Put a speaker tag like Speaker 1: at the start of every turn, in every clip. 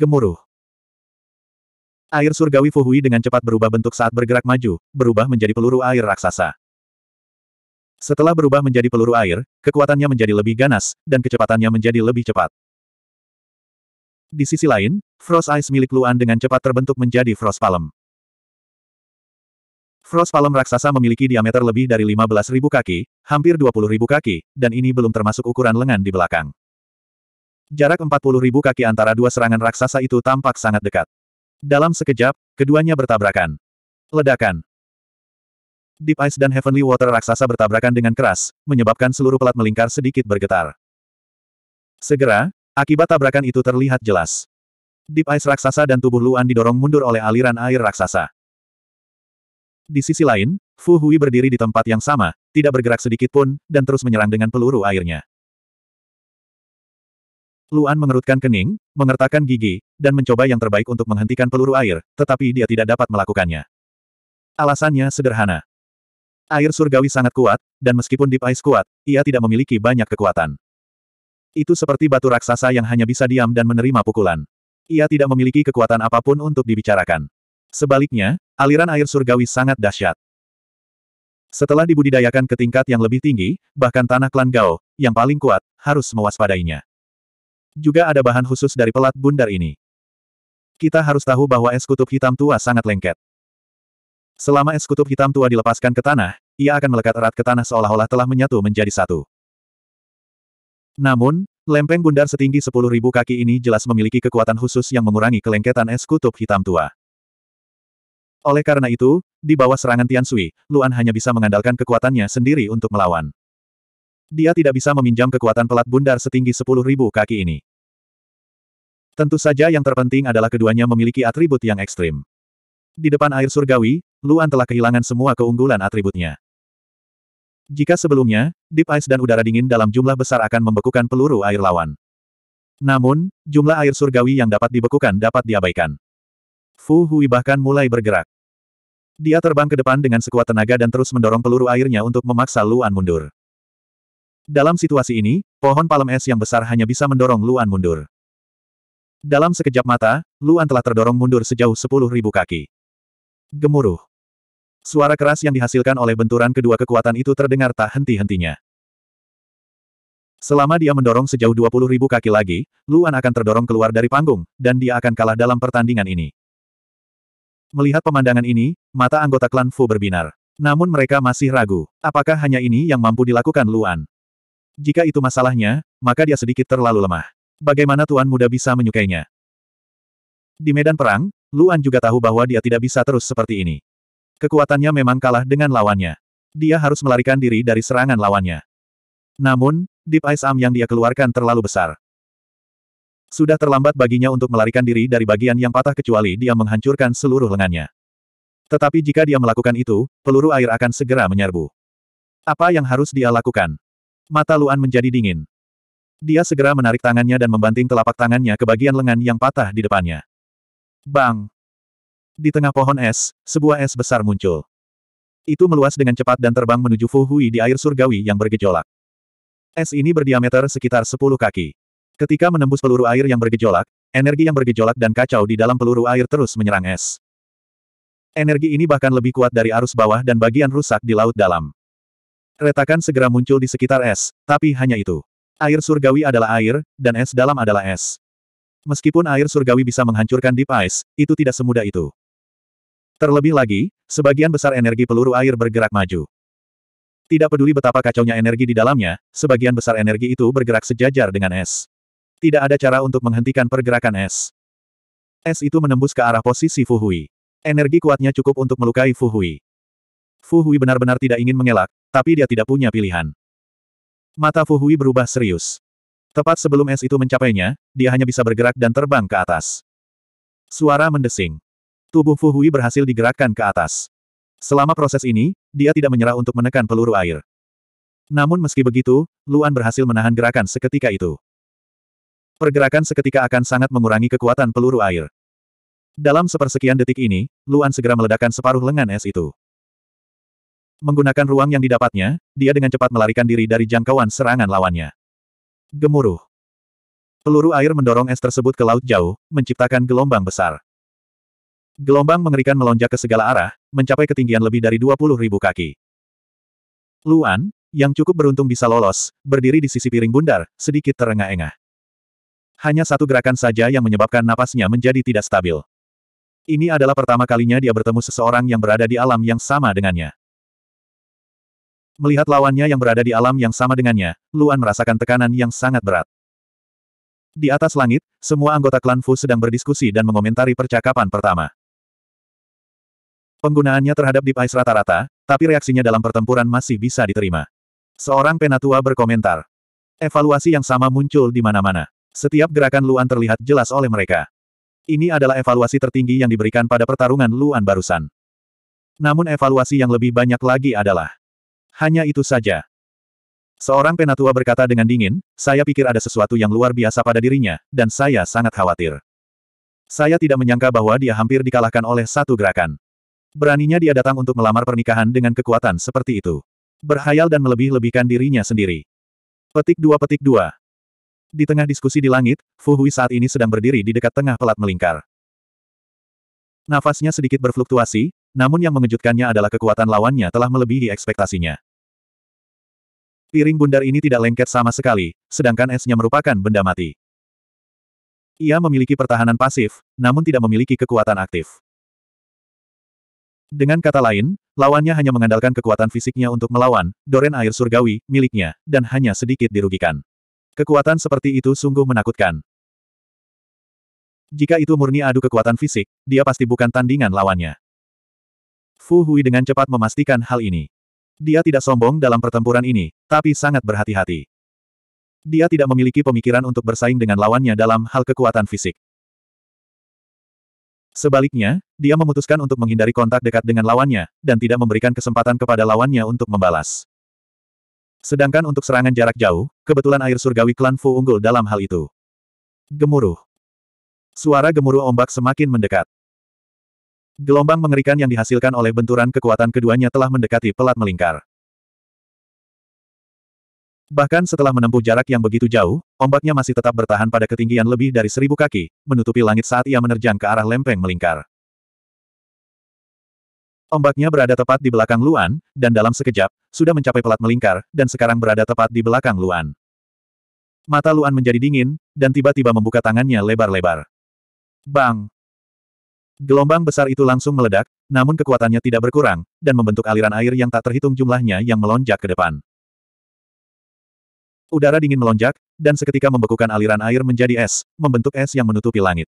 Speaker 1: gemuruh. Air surgawi Fuhui dengan cepat berubah bentuk saat bergerak maju, berubah menjadi peluru air raksasa. Setelah berubah menjadi peluru air, kekuatannya menjadi lebih ganas, dan kecepatannya menjadi lebih cepat. Di sisi lain, Frost Ice milik Luan dengan cepat terbentuk menjadi Frost Palm. Frost Palm raksasa memiliki diameter lebih dari 15.000 kaki, hampir 20.000 kaki, dan ini belum termasuk ukuran lengan di belakang. Jarak ribu kaki antara dua serangan raksasa itu tampak sangat dekat. Dalam sekejap, keduanya bertabrakan. Ledakan. Deep Ice dan Heavenly Water raksasa bertabrakan dengan keras, menyebabkan seluruh pelat melingkar sedikit bergetar. Segera, akibat tabrakan itu terlihat jelas. Deep Ice raksasa dan tubuh Luan didorong mundur oleh aliran air raksasa. Di sisi lain, Fu Hui berdiri di tempat yang sama, tidak bergerak sedikit pun, dan terus menyerang dengan peluru airnya. Luan mengerutkan kening, mengertakkan gigi, dan mencoba yang terbaik untuk menghentikan peluru air, tetapi dia tidak dapat melakukannya. Alasannya sederhana. Air surgawi sangat kuat, dan meskipun Deep Ice kuat, ia tidak memiliki banyak kekuatan. Itu seperti batu raksasa yang hanya bisa diam dan menerima pukulan. Ia tidak memiliki kekuatan apapun untuk dibicarakan. Sebaliknya, aliran air surgawi sangat dahsyat. Setelah dibudidayakan ke tingkat yang lebih tinggi, bahkan tanah klan Gao, yang paling kuat, harus mewaspadainya. Juga ada bahan khusus dari pelat bundar ini. Kita harus tahu bahwa es kutub hitam tua sangat lengket. Selama es kutub hitam tua dilepaskan ke tanah, ia akan melekat erat ke tanah seolah-olah telah menyatu menjadi satu. Namun, lempeng bundar setinggi 10.000 kaki ini jelas memiliki kekuatan khusus yang mengurangi kelengketan es kutub hitam tua. Oleh karena itu, di bawah serangan Tian Sui, Luan hanya bisa mengandalkan kekuatannya sendiri untuk melawan. Dia tidak bisa meminjam kekuatan pelat bundar setinggi 10.000 kaki ini. Tentu saja yang terpenting adalah keduanya memiliki atribut yang ekstrim. Di depan air surgawi, Luan telah kehilangan semua keunggulan atributnya. Jika sebelumnya, Deep Ice dan udara dingin dalam jumlah besar akan membekukan peluru air lawan. Namun, jumlah air surgawi yang dapat dibekukan dapat diabaikan. Fu Hui bahkan mulai bergerak. Dia terbang ke depan dengan sekuat tenaga dan terus mendorong peluru airnya untuk memaksa Luan mundur. Dalam situasi ini, pohon palem es yang besar hanya bisa mendorong Luan mundur. Dalam sekejap mata, Luan telah terdorong mundur sejauh sepuluh ribu kaki. Gemuruh. Suara keras yang dihasilkan oleh benturan kedua kekuatan itu terdengar tak henti-hentinya. Selama dia mendorong sejauh dua puluh ribu kaki lagi, Luan akan terdorong keluar dari panggung, dan dia akan kalah dalam pertandingan ini. Melihat pemandangan ini, mata anggota klan Fu berbinar. Namun mereka masih ragu, apakah hanya ini yang mampu dilakukan Luan? Jika itu masalahnya, maka dia sedikit terlalu lemah. Bagaimana tuan muda bisa menyukainya? Di medan perang, Luan juga tahu bahwa dia tidak bisa terus seperti ini. Kekuatannya memang kalah dengan lawannya. Dia harus melarikan diri dari serangan lawannya. Namun, Deep Ice Arm yang dia keluarkan terlalu besar. Sudah terlambat baginya untuk melarikan diri dari bagian yang patah kecuali dia menghancurkan seluruh lengannya. Tetapi jika dia melakukan itu, peluru air akan segera menyerbu. Apa yang harus dia lakukan? Mata Luan menjadi dingin. Dia segera menarik tangannya dan membanting telapak tangannya ke bagian lengan yang patah di depannya. Bang! Di tengah pohon es, sebuah es besar muncul. Itu meluas dengan cepat dan terbang menuju Fu Hui di air surgawi yang bergejolak. Es ini berdiameter sekitar 10 kaki. Ketika menembus peluru air yang bergejolak, energi yang bergejolak dan kacau di dalam peluru air terus menyerang es. Energi ini bahkan lebih kuat dari arus bawah dan bagian rusak di laut dalam. Retakan segera muncul di sekitar es, tapi hanya itu. Air surgawi adalah air, dan es dalam adalah es. Meskipun air surgawi bisa menghancurkan Deep Ice, itu tidak semudah itu. Terlebih lagi, sebagian besar energi peluru air bergerak maju. Tidak peduli betapa kacaunya energi di dalamnya, sebagian besar energi itu bergerak sejajar dengan es. Tidak ada cara untuk menghentikan pergerakan es. Es itu menembus ke arah posisi Fuhui. Energi kuatnya cukup untuk melukai Fuhui. Fuhui benar-benar tidak ingin mengelak, tapi dia tidak punya pilihan. Mata Fuhui berubah serius. Tepat sebelum es itu mencapainya, dia hanya bisa bergerak dan terbang ke atas. Suara mendesing. Tubuh Fuhui berhasil digerakkan ke atas. Selama proses ini, dia tidak menyerah untuk menekan peluru air. Namun meski begitu, Luan berhasil menahan gerakan seketika itu. Pergerakan seketika akan sangat mengurangi kekuatan peluru air. Dalam sepersekian detik ini, Luan segera meledakkan separuh lengan es itu. Menggunakan ruang yang didapatnya, dia dengan cepat melarikan diri dari jangkauan serangan lawannya. Gemuruh. Peluru air mendorong es tersebut ke laut jauh, menciptakan gelombang besar. Gelombang mengerikan melonjak ke segala arah, mencapai ketinggian lebih dari 20 ribu kaki. Luan, yang cukup beruntung bisa lolos, berdiri di sisi piring bundar, sedikit terengah-engah. Hanya satu gerakan saja yang menyebabkan napasnya menjadi tidak stabil. Ini adalah pertama kalinya dia bertemu seseorang yang berada di alam yang sama dengannya. Melihat lawannya yang berada di alam yang sama dengannya, Luan merasakan tekanan yang sangat berat. Di atas langit, semua anggota klan Fu sedang berdiskusi dan mengomentari percakapan pertama. Penggunaannya terhadap Deep Ice rata-rata, tapi reaksinya dalam pertempuran masih bisa diterima. Seorang penatua berkomentar. Evaluasi yang sama muncul di mana-mana. Setiap gerakan Luan terlihat jelas oleh mereka. Ini adalah evaluasi tertinggi yang diberikan pada pertarungan Luan barusan. Namun evaluasi yang lebih banyak lagi adalah hanya itu saja. Seorang penatua berkata dengan dingin, saya pikir ada sesuatu yang luar biasa pada dirinya, dan saya sangat khawatir. Saya tidak menyangka bahwa dia hampir dikalahkan oleh satu gerakan. Beraninya dia datang untuk melamar pernikahan dengan kekuatan seperti itu. Berhayal dan melebih-lebihkan dirinya sendiri. Petik dua petik dua. Di tengah diskusi di langit, Fu Hui saat ini sedang berdiri di dekat tengah pelat melingkar. Nafasnya sedikit berfluktuasi, namun yang mengejutkannya adalah kekuatan lawannya telah melebihi ekspektasinya. Piring bundar ini tidak lengket sama sekali, sedangkan esnya merupakan benda mati. Ia memiliki pertahanan pasif, namun tidak memiliki kekuatan aktif. Dengan kata lain, lawannya hanya mengandalkan kekuatan fisiknya untuk melawan, doren air surgawi, miliknya, dan hanya sedikit dirugikan. Kekuatan seperti itu sungguh menakutkan. Jika itu murni adu kekuatan fisik, dia pasti bukan tandingan lawannya. Fu Hui dengan cepat memastikan hal ini. Dia tidak sombong dalam pertempuran ini, tapi sangat berhati-hati. Dia tidak memiliki pemikiran untuk bersaing dengan lawannya dalam hal kekuatan fisik. Sebaliknya, dia memutuskan untuk menghindari kontak dekat dengan lawannya, dan tidak memberikan kesempatan kepada lawannya untuk membalas. Sedangkan untuk serangan jarak jauh, kebetulan air surgawi klan Fu unggul dalam hal itu. Gemuruh. Suara gemuruh ombak semakin mendekat. Gelombang mengerikan yang dihasilkan oleh benturan kekuatan keduanya telah mendekati pelat melingkar. Bahkan setelah menempuh jarak yang begitu jauh, ombaknya masih tetap bertahan pada ketinggian lebih dari seribu kaki, menutupi langit saat ia menerjang ke arah lempeng melingkar. Ombaknya berada tepat di belakang Luan, dan dalam sekejap, sudah mencapai pelat melingkar, dan sekarang berada tepat di belakang Luan. Mata Luan menjadi dingin, dan tiba-tiba membuka tangannya lebar-lebar. Bang! Gelombang besar itu langsung meledak, namun kekuatannya tidak berkurang, dan membentuk aliran air yang tak terhitung jumlahnya yang melonjak ke depan. Udara dingin melonjak, dan seketika membekukan aliran air menjadi es, membentuk es yang menutupi langit.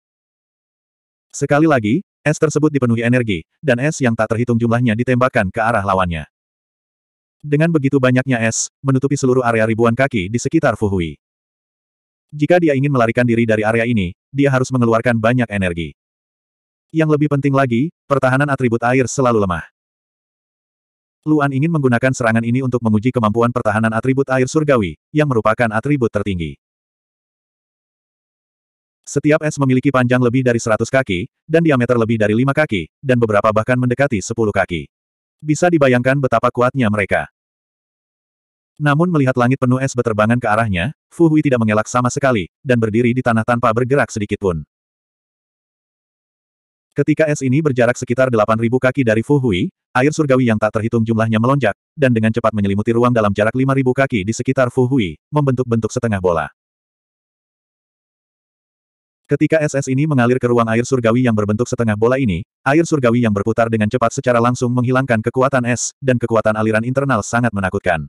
Speaker 1: Sekali lagi, es tersebut dipenuhi energi, dan es yang tak terhitung jumlahnya ditembakkan ke arah lawannya. Dengan begitu banyaknya es, menutupi seluruh area ribuan kaki di sekitar Fuhui. Jika dia ingin melarikan diri dari area ini, dia harus mengeluarkan banyak energi. Yang lebih penting lagi, pertahanan atribut air selalu lemah. Luan ingin menggunakan serangan ini untuk menguji kemampuan pertahanan atribut air surgawi, yang merupakan atribut tertinggi. Setiap es memiliki panjang lebih dari 100 kaki, dan diameter lebih dari 5 kaki, dan beberapa bahkan mendekati 10 kaki. Bisa dibayangkan betapa kuatnya mereka. Namun melihat langit penuh es beterbangan ke arahnya, Fu Hui tidak mengelak sama sekali, dan berdiri di tanah tanpa bergerak sedikit pun. Ketika es ini berjarak sekitar 8.000 kaki dari Fu Hui, air surgawi yang tak terhitung jumlahnya melonjak, dan dengan cepat menyelimuti ruang dalam jarak 5.000 kaki di sekitar Fu Hui, membentuk bentuk setengah bola. Ketika SS ini mengalir ke ruang air surgawi yang berbentuk setengah bola ini, air surgawi yang berputar dengan cepat secara langsung menghilangkan kekuatan es, dan kekuatan aliran internal sangat menakutkan.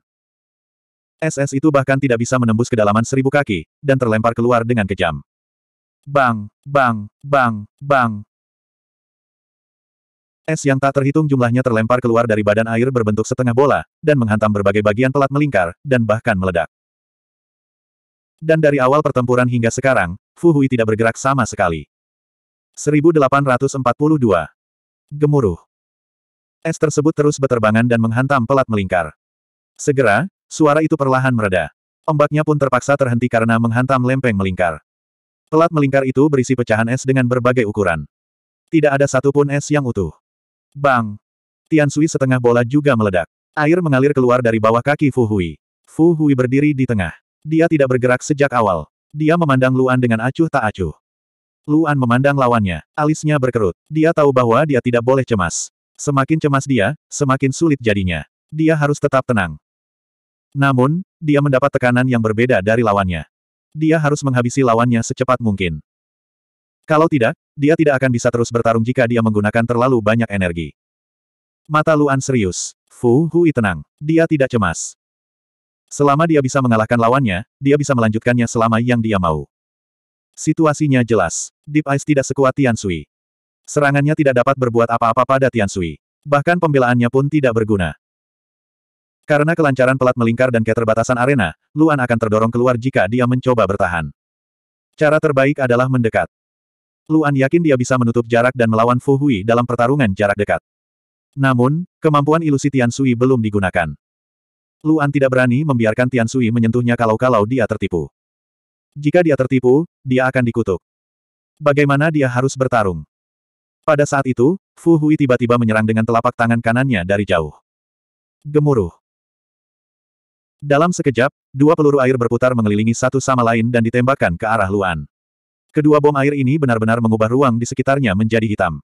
Speaker 1: SS itu bahkan tidak bisa menembus kedalaman seribu kaki, dan terlempar keluar dengan kejam. Bang, bang, bang, bang, Es yang tak terhitung jumlahnya terlempar keluar dari badan air berbentuk setengah bola, dan menghantam berbagai bagian pelat melingkar, dan bahkan meledak. Dan dari awal pertempuran hingga sekarang, Fu Hui tidak bergerak sama sekali. 1842. Gemuruh. Es tersebut terus berterbangan dan menghantam pelat melingkar. Segera, suara itu perlahan mereda. Ombaknya pun terpaksa terhenti karena menghantam lempeng melingkar. Pelat melingkar itu berisi pecahan es dengan berbagai ukuran. Tidak ada satupun es yang utuh. Bang! Tian Sui setengah bola juga meledak. Air mengalir keluar dari bawah kaki Fu Hui. Fu Hui berdiri di tengah. Dia tidak bergerak sejak awal. Dia memandang Luan dengan acuh tak acuh. Luan memandang lawannya. Alisnya berkerut. Dia tahu bahwa dia tidak boleh cemas. Semakin cemas dia, semakin sulit jadinya. Dia harus tetap tenang. Namun, dia mendapat tekanan yang berbeda dari lawannya. Dia harus menghabisi lawannya secepat mungkin. Kalau tidak, dia tidak akan bisa terus bertarung jika dia menggunakan terlalu banyak energi. Mata Luan serius. Fu Hui tenang. Dia tidak cemas. Selama dia bisa mengalahkan lawannya, dia bisa melanjutkannya selama yang dia mau. Situasinya jelas. Deep Ice tidak sekuat Tian Sui. Serangannya tidak dapat berbuat apa-apa pada Tian Sui. Bahkan pembelaannya pun tidak berguna. Karena kelancaran pelat melingkar dan keterbatasan arena, Luan akan terdorong keluar jika dia mencoba bertahan. Cara terbaik adalah mendekat. Luan yakin dia bisa menutup jarak dan melawan Fu Hui dalam pertarungan jarak dekat. Namun, kemampuan ilusi Tian Sui belum digunakan. Luan tidak berani membiarkan Tian Sui menyentuhnya kalau-kalau dia tertipu. Jika dia tertipu, dia akan dikutuk. Bagaimana dia harus bertarung? Pada saat itu, Fu Hui tiba-tiba menyerang dengan telapak tangan kanannya dari jauh. Gemuruh. Dalam sekejap, dua peluru air berputar mengelilingi satu sama lain dan ditembakkan ke arah Luan. Kedua bom air ini benar-benar mengubah ruang di sekitarnya menjadi hitam.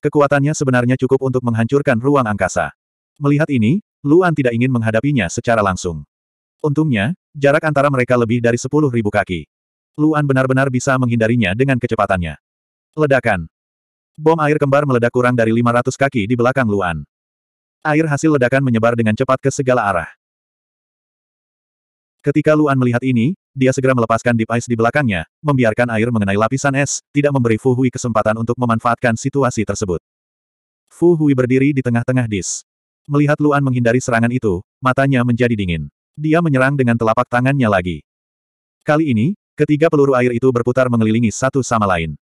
Speaker 1: Kekuatannya sebenarnya cukup untuk menghancurkan ruang angkasa. Melihat ini, Luan tidak ingin menghadapinya secara langsung. Untungnya, jarak antara mereka lebih dari sepuluh ribu kaki. Luan benar-benar bisa menghindarinya dengan kecepatannya. Ledakan. Bom air kembar meledak kurang dari 500 kaki di belakang Luan. Air hasil ledakan menyebar dengan cepat ke segala arah. Ketika Luan melihat ini, dia segera melepaskan Deep Ice di belakangnya, membiarkan air mengenai lapisan es, tidak memberi Fu Hui kesempatan untuk memanfaatkan situasi tersebut. Fu Hui berdiri di tengah-tengah dis. Melihat Luan menghindari serangan itu, matanya menjadi dingin. Dia menyerang dengan telapak tangannya lagi. Kali ini, ketiga peluru air itu berputar mengelilingi satu sama lain.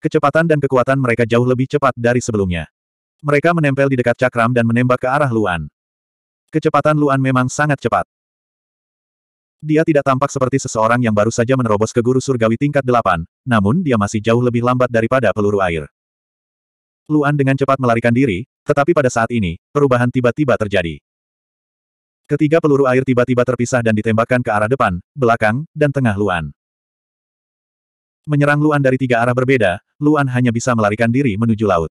Speaker 1: Kecepatan dan kekuatan mereka jauh lebih cepat dari sebelumnya. Mereka menempel di dekat cakram dan menembak ke arah Luan. Kecepatan Luan memang sangat cepat. Dia tidak tampak seperti seseorang yang baru saja menerobos ke guru surgawi tingkat delapan, namun dia masih jauh lebih lambat daripada peluru air. Luan dengan cepat melarikan diri, tetapi pada saat ini, perubahan tiba-tiba terjadi. Ketiga peluru air tiba-tiba terpisah dan ditembakkan ke arah depan, belakang, dan tengah Luan. Menyerang Luan dari tiga arah berbeda, Luan hanya bisa melarikan diri menuju laut.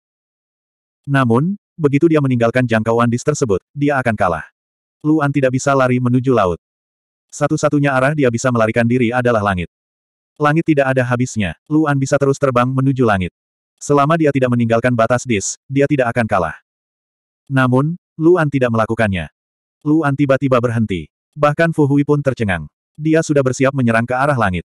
Speaker 1: Namun, begitu dia meninggalkan jangkauan dis tersebut, dia akan kalah. Luan tidak bisa lari menuju laut. Satu-satunya arah dia bisa melarikan diri adalah langit. Langit tidak ada habisnya, Luan bisa terus terbang menuju langit. Selama dia tidak meninggalkan batas dis, dia tidak akan kalah. Namun, Luan tidak melakukannya. Luan tiba-tiba berhenti. Bahkan Fu Hui pun tercengang. Dia sudah bersiap menyerang ke arah langit.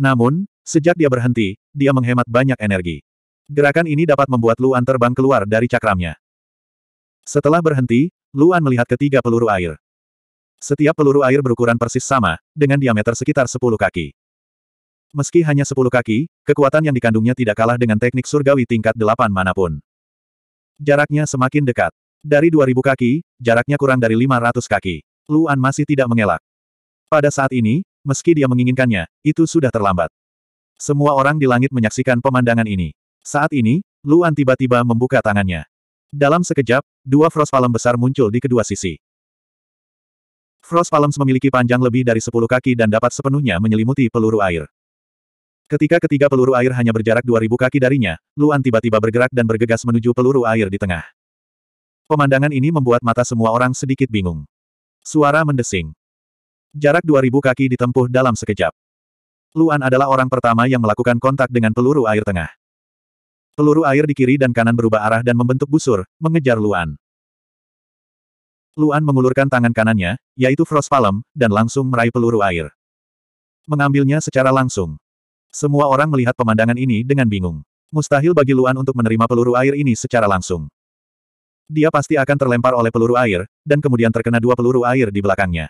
Speaker 1: Namun, sejak dia berhenti, dia menghemat banyak energi. Gerakan ini dapat membuat Luan terbang keluar dari cakramnya. Setelah berhenti, Luan melihat ketiga peluru air. Setiap peluru air berukuran persis sama, dengan diameter sekitar 10 kaki. Meski hanya 10 kaki, kekuatan yang dikandungnya tidak kalah dengan teknik surgawi tingkat 8 manapun. Jaraknya semakin dekat. Dari 2000 kaki, jaraknya kurang dari 500 kaki. Luan masih tidak mengelak. Pada saat ini, meski dia menginginkannya, itu sudah terlambat. Semua orang di langit menyaksikan pemandangan ini. Saat ini, Luan tiba-tiba membuka tangannya. Dalam sekejap, dua frost palem besar muncul di kedua sisi. Frost Palms memiliki panjang lebih dari 10 kaki dan dapat sepenuhnya menyelimuti peluru air. Ketika ketiga peluru air hanya berjarak 2000 kaki darinya, Luan tiba-tiba bergerak dan bergegas menuju peluru air di tengah. Pemandangan ini membuat mata semua orang sedikit bingung. Suara mendesing. Jarak 2000 kaki ditempuh dalam sekejap. Luan adalah orang pertama yang melakukan kontak dengan peluru air tengah. Peluru air di kiri dan kanan berubah arah dan membentuk busur, mengejar Luan. Luan mengulurkan tangan kanannya, yaitu Frost Palm, dan langsung meraih peluru air. Mengambilnya secara langsung. Semua orang melihat pemandangan ini dengan bingung. Mustahil bagi Luan untuk menerima peluru air ini secara langsung. Dia pasti akan terlempar oleh peluru air, dan kemudian terkena dua peluru air di belakangnya.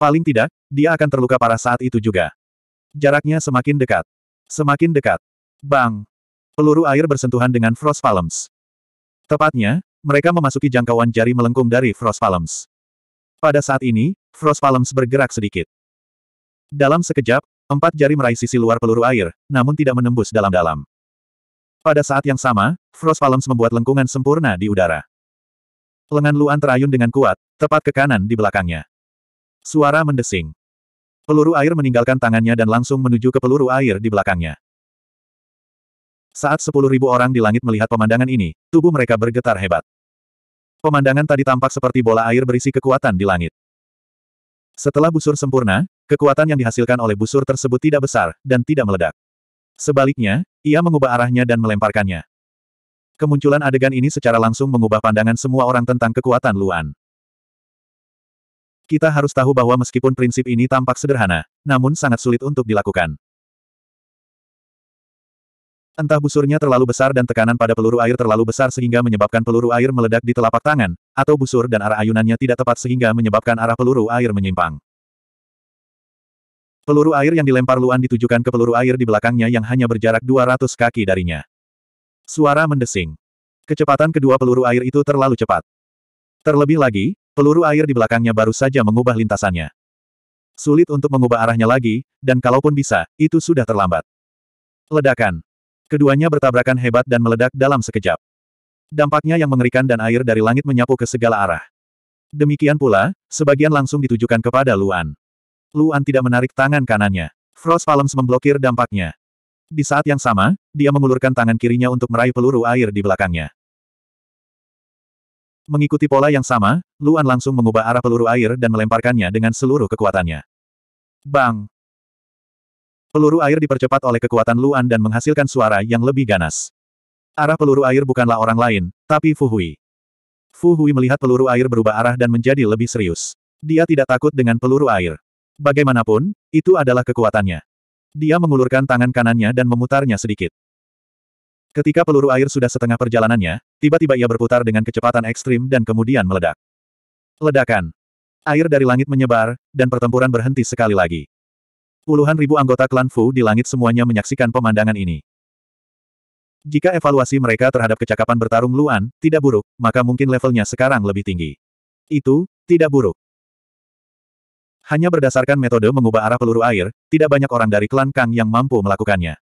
Speaker 1: Paling tidak, dia akan terluka parah saat itu juga. Jaraknya semakin dekat. Semakin dekat. Bang! Peluru air bersentuhan dengan Frost Palms. Tepatnya, mereka memasuki jangkauan jari melengkung dari Frost Palms. Pada saat ini, Frost Palms bergerak sedikit. Dalam sekejap, empat jari meraih sisi luar peluru air, namun tidak menembus dalam-dalam. Pada saat yang sama, Frost Palms membuat lengkungan sempurna di udara. Lengan Luan terayun dengan kuat, tepat ke kanan di belakangnya. Suara mendesing. Peluru air meninggalkan tangannya dan langsung menuju ke peluru air di belakangnya. Saat sepuluh ribu orang di langit melihat pemandangan ini, tubuh mereka bergetar hebat. Pemandangan tadi tampak seperti bola air berisi kekuatan di langit. Setelah busur sempurna, kekuatan yang dihasilkan oleh busur tersebut tidak besar, dan tidak meledak. Sebaliknya, ia mengubah arahnya dan melemparkannya. Kemunculan adegan ini secara langsung mengubah pandangan semua orang tentang kekuatan Luan. Kita harus tahu bahwa meskipun prinsip ini tampak sederhana, namun sangat sulit untuk dilakukan. Entah busurnya terlalu besar dan tekanan pada peluru air terlalu besar sehingga menyebabkan peluru air meledak di telapak tangan, atau busur dan arah ayunannya tidak tepat sehingga menyebabkan arah peluru air menyimpang. Peluru air yang dilempar Luan ditujukan ke peluru air di belakangnya yang hanya berjarak 200 kaki darinya. Suara mendesing. Kecepatan kedua peluru air itu terlalu cepat. Terlebih lagi, peluru air di belakangnya baru saja mengubah lintasannya. Sulit untuk mengubah arahnya lagi, dan kalaupun bisa, itu sudah terlambat. Ledakan. Keduanya bertabrakan hebat dan meledak dalam sekejap. Dampaknya yang mengerikan dan air dari langit menyapu ke segala arah. Demikian pula, sebagian langsung ditujukan kepada Luan. Luan tidak menarik tangan kanannya. Frost Palms memblokir dampaknya. Di saat yang sama, dia mengulurkan tangan kirinya untuk meraih peluru air di belakangnya. Mengikuti pola yang sama, Luan langsung mengubah arah peluru air dan melemparkannya dengan seluruh kekuatannya. Bang! Peluru air dipercepat oleh kekuatan Luan dan menghasilkan suara yang lebih ganas. Arah peluru air bukanlah orang lain, tapi Fu Hui. Fu Hui melihat peluru air berubah arah dan menjadi lebih serius. Dia tidak takut dengan peluru air. Bagaimanapun, itu adalah kekuatannya. Dia mengulurkan tangan kanannya dan memutarnya sedikit. Ketika peluru air sudah setengah perjalanannya, tiba-tiba ia berputar dengan kecepatan ekstrim dan kemudian meledak. Ledakan. Air dari langit menyebar, dan pertempuran berhenti sekali lagi. Puluhan ribu anggota klan Fu di langit semuanya menyaksikan pemandangan ini. Jika evaluasi mereka terhadap kecakapan bertarung Luan tidak buruk, maka mungkin levelnya sekarang lebih tinggi. Itu, tidak buruk. Hanya berdasarkan metode mengubah arah peluru air, tidak banyak orang dari klan Kang yang mampu melakukannya.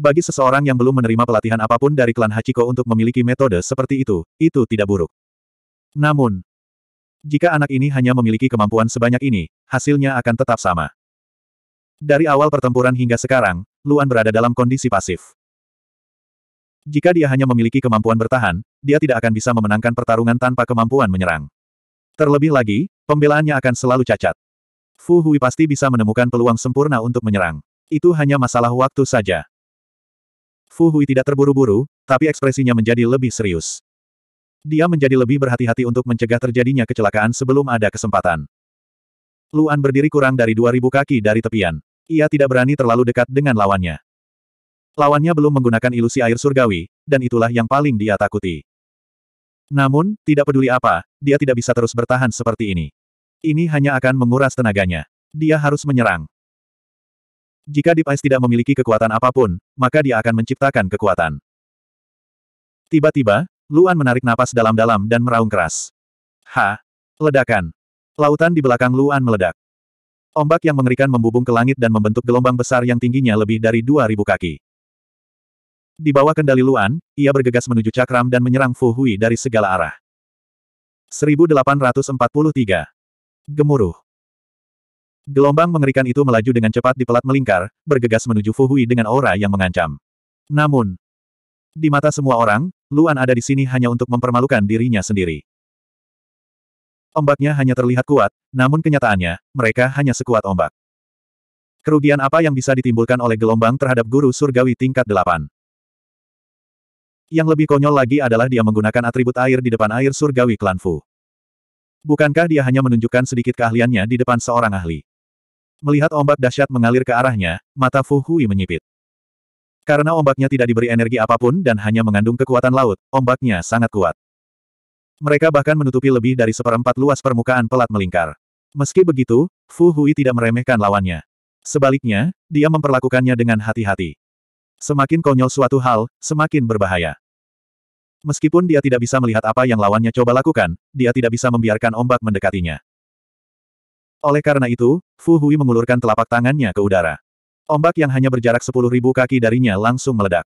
Speaker 1: Bagi seseorang yang belum menerima pelatihan apapun dari klan Hachiko untuk memiliki metode seperti itu, itu tidak buruk. Namun, jika anak ini hanya memiliki kemampuan sebanyak ini, hasilnya akan tetap sama. Dari awal pertempuran hingga sekarang, Luan berada dalam kondisi pasif. Jika dia hanya memiliki kemampuan bertahan, dia tidak akan bisa memenangkan pertarungan tanpa kemampuan menyerang. Terlebih lagi, pembelaannya akan selalu cacat. Fu Hui pasti bisa menemukan peluang sempurna untuk menyerang. Itu hanya masalah waktu saja. Fu Hui tidak terburu-buru, tapi ekspresinya menjadi lebih serius. Dia menjadi lebih berhati-hati untuk mencegah terjadinya kecelakaan sebelum ada kesempatan. Luan berdiri kurang dari 2000 kaki dari tepian. Ia tidak berani terlalu dekat dengan lawannya. Lawannya belum menggunakan ilusi air surgawi, dan itulah yang paling dia takuti. Namun, tidak peduli apa, dia tidak bisa terus bertahan seperti ini. Ini hanya akan menguras tenaganya. Dia harus menyerang. Jika Deep Ice tidak memiliki kekuatan apapun, maka dia akan menciptakan kekuatan. Tiba-tiba, Luan menarik napas dalam-dalam dan meraung keras. Ha! Ledakan! Lautan di belakang Luan meledak. Ombak yang mengerikan membubung ke langit dan membentuk gelombang besar yang tingginya lebih dari 2.000 kaki. Di bawah kendali Luan, ia bergegas menuju cakram dan menyerang Fu Hui dari segala arah. 1843. Gemuruh. Gelombang mengerikan itu melaju dengan cepat di pelat melingkar, bergegas menuju Fu Hui dengan aura yang mengancam. Namun, di mata semua orang, Luan ada di sini hanya untuk mempermalukan dirinya sendiri. Ombaknya hanya terlihat kuat, namun kenyataannya, mereka hanya sekuat ombak. Kerugian apa yang bisa ditimbulkan oleh gelombang terhadap guru surgawi tingkat delapan? Yang lebih konyol lagi adalah dia menggunakan atribut air di depan air surgawi klan Fu. Bukankah dia hanya menunjukkan sedikit keahliannya di depan seorang ahli? Melihat ombak dahsyat mengalir ke arahnya, mata Fu Hui menyipit. Karena ombaknya tidak diberi energi apapun dan hanya mengandung kekuatan laut, ombaknya sangat kuat. Mereka bahkan menutupi lebih dari seperempat luas permukaan pelat melingkar. Meski begitu, Fu Hui tidak meremehkan lawannya. Sebaliknya, dia memperlakukannya dengan hati-hati. Semakin konyol suatu hal, semakin berbahaya. Meskipun dia tidak bisa melihat apa yang lawannya coba lakukan, dia tidak bisa membiarkan ombak mendekatinya. Oleh karena itu, Fu Hui mengulurkan telapak tangannya ke udara. Ombak yang hanya berjarak sepuluh ribu kaki darinya langsung meledak.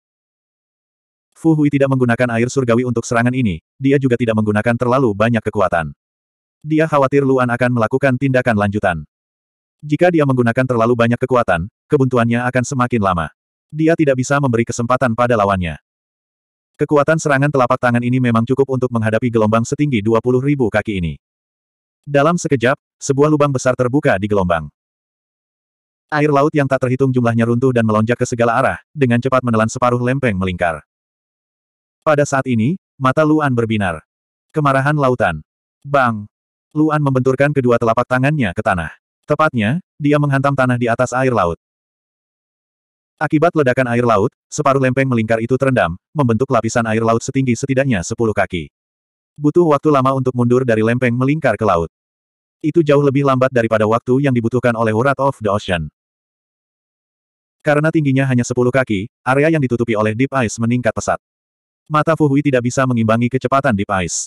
Speaker 1: Fu Hui tidak menggunakan air surgawi untuk serangan ini, dia juga tidak menggunakan terlalu banyak kekuatan. Dia khawatir Luan akan melakukan tindakan lanjutan. Jika dia menggunakan terlalu banyak kekuatan, kebuntuannya akan semakin lama. Dia tidak bisa memberi kesempatan pada lawannya. Kekuatan serangan telapak tangan ini memang cukup untuk menghadapi gelombang setinggi ribu kaki ini. Dalam sekejap, sebuah lubang besar terbuka di gelombang. Air laut yang tak terhitung jumlahnya runtuh dan melonjak ke segala arah, dengan cepat menelan separuh lempeng melingkar. Pada saat ini, mata Luan berbinar. Kemarahan lautan. Bang! Luan membenturkan kedua telapak tangannya ke tanah. Tepatnya, dia menghantam tanah di atas air laut. Akibat ledakan air laut, separuh lempeng melingkar itu terendam, membentuk lapisan air laut setinggi setidaknya 10 kaki. Butuh waktu lama untuk mundur dari lempeng melingkar ke laut. Itu jauh lebih lambat daripada waktu yang dibutuhkan oleh Wrath of the Ocean. Karena tingginya hanya 10 kaki, area yang ditutupi oleh Deep Ice meningkat pesat. Mata Fuhui tidak bisa mengimbangi kecepatan Deep Ice.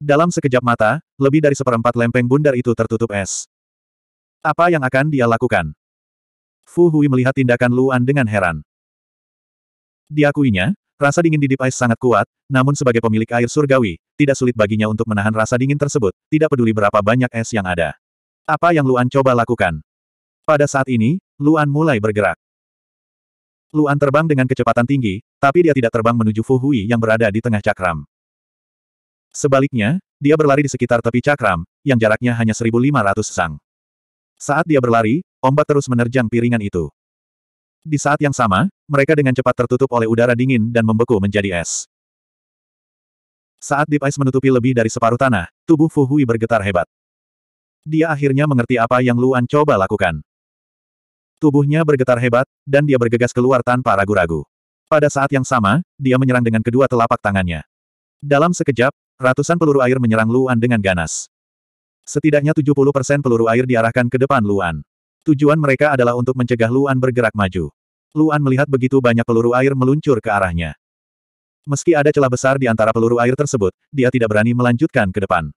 Speaker 1: Dalam sekejap mata, lebih dari seperempat lempeng bundar itu tertutup es. Apa yang akan dia lakukan? Fu Hui melihat tindakan Luan dengan heran. Diakuinya, rasa dingin di Deep Ice sangat kuat, namun sebagai pemilik air surgawi, tidak sulit baginya untuk menahan rasa dingin tersebut, tidak peduli berapa banyak es yang ada. Apa yang Luan coba lakukan? Pada saat ini, Luan mulai bergerak. Luan terbang dengan kecepatan tinggi, tapi dia tidak terbang menuju Fu Hui yang berada di tengah cakram. Sebaliknya, dia berlari di sekitar tepi cakram, yang jaraknya hanya 1.500 sang. Saat dia berlari, ombak terus menerjang piringan itu. Di saat yang sama, mereka dengan cepat tertutup oleh udara dingin dan membeku menjadi es. Saat Deep Ice menutupi lebih dari separuh tanah, tubuh Fu Hui bergetar hebat. Dia akhirnya mengerti apa yang Luan coba lakukan. Tubuhnya bergetar hebat, dan dia bergegas keluar tanpa ragu-ragu. Pada saat yang sama, dia menyerang dengan kedua telapak tangannya. Dalam sekejap, ratusan peluru air menyerang Luan dengan ganas. Setidaknya 70% peluru air diarahkan ke depan Luan. Tujuan mereka adalah untuk mencegah Luan bergerak maju. Luan melihat begitu banyak peluru air meluncur ke arahnya. Meski ada celah besar di antara peluru air tersebut, dia tidak berani melanjutkan ke depan.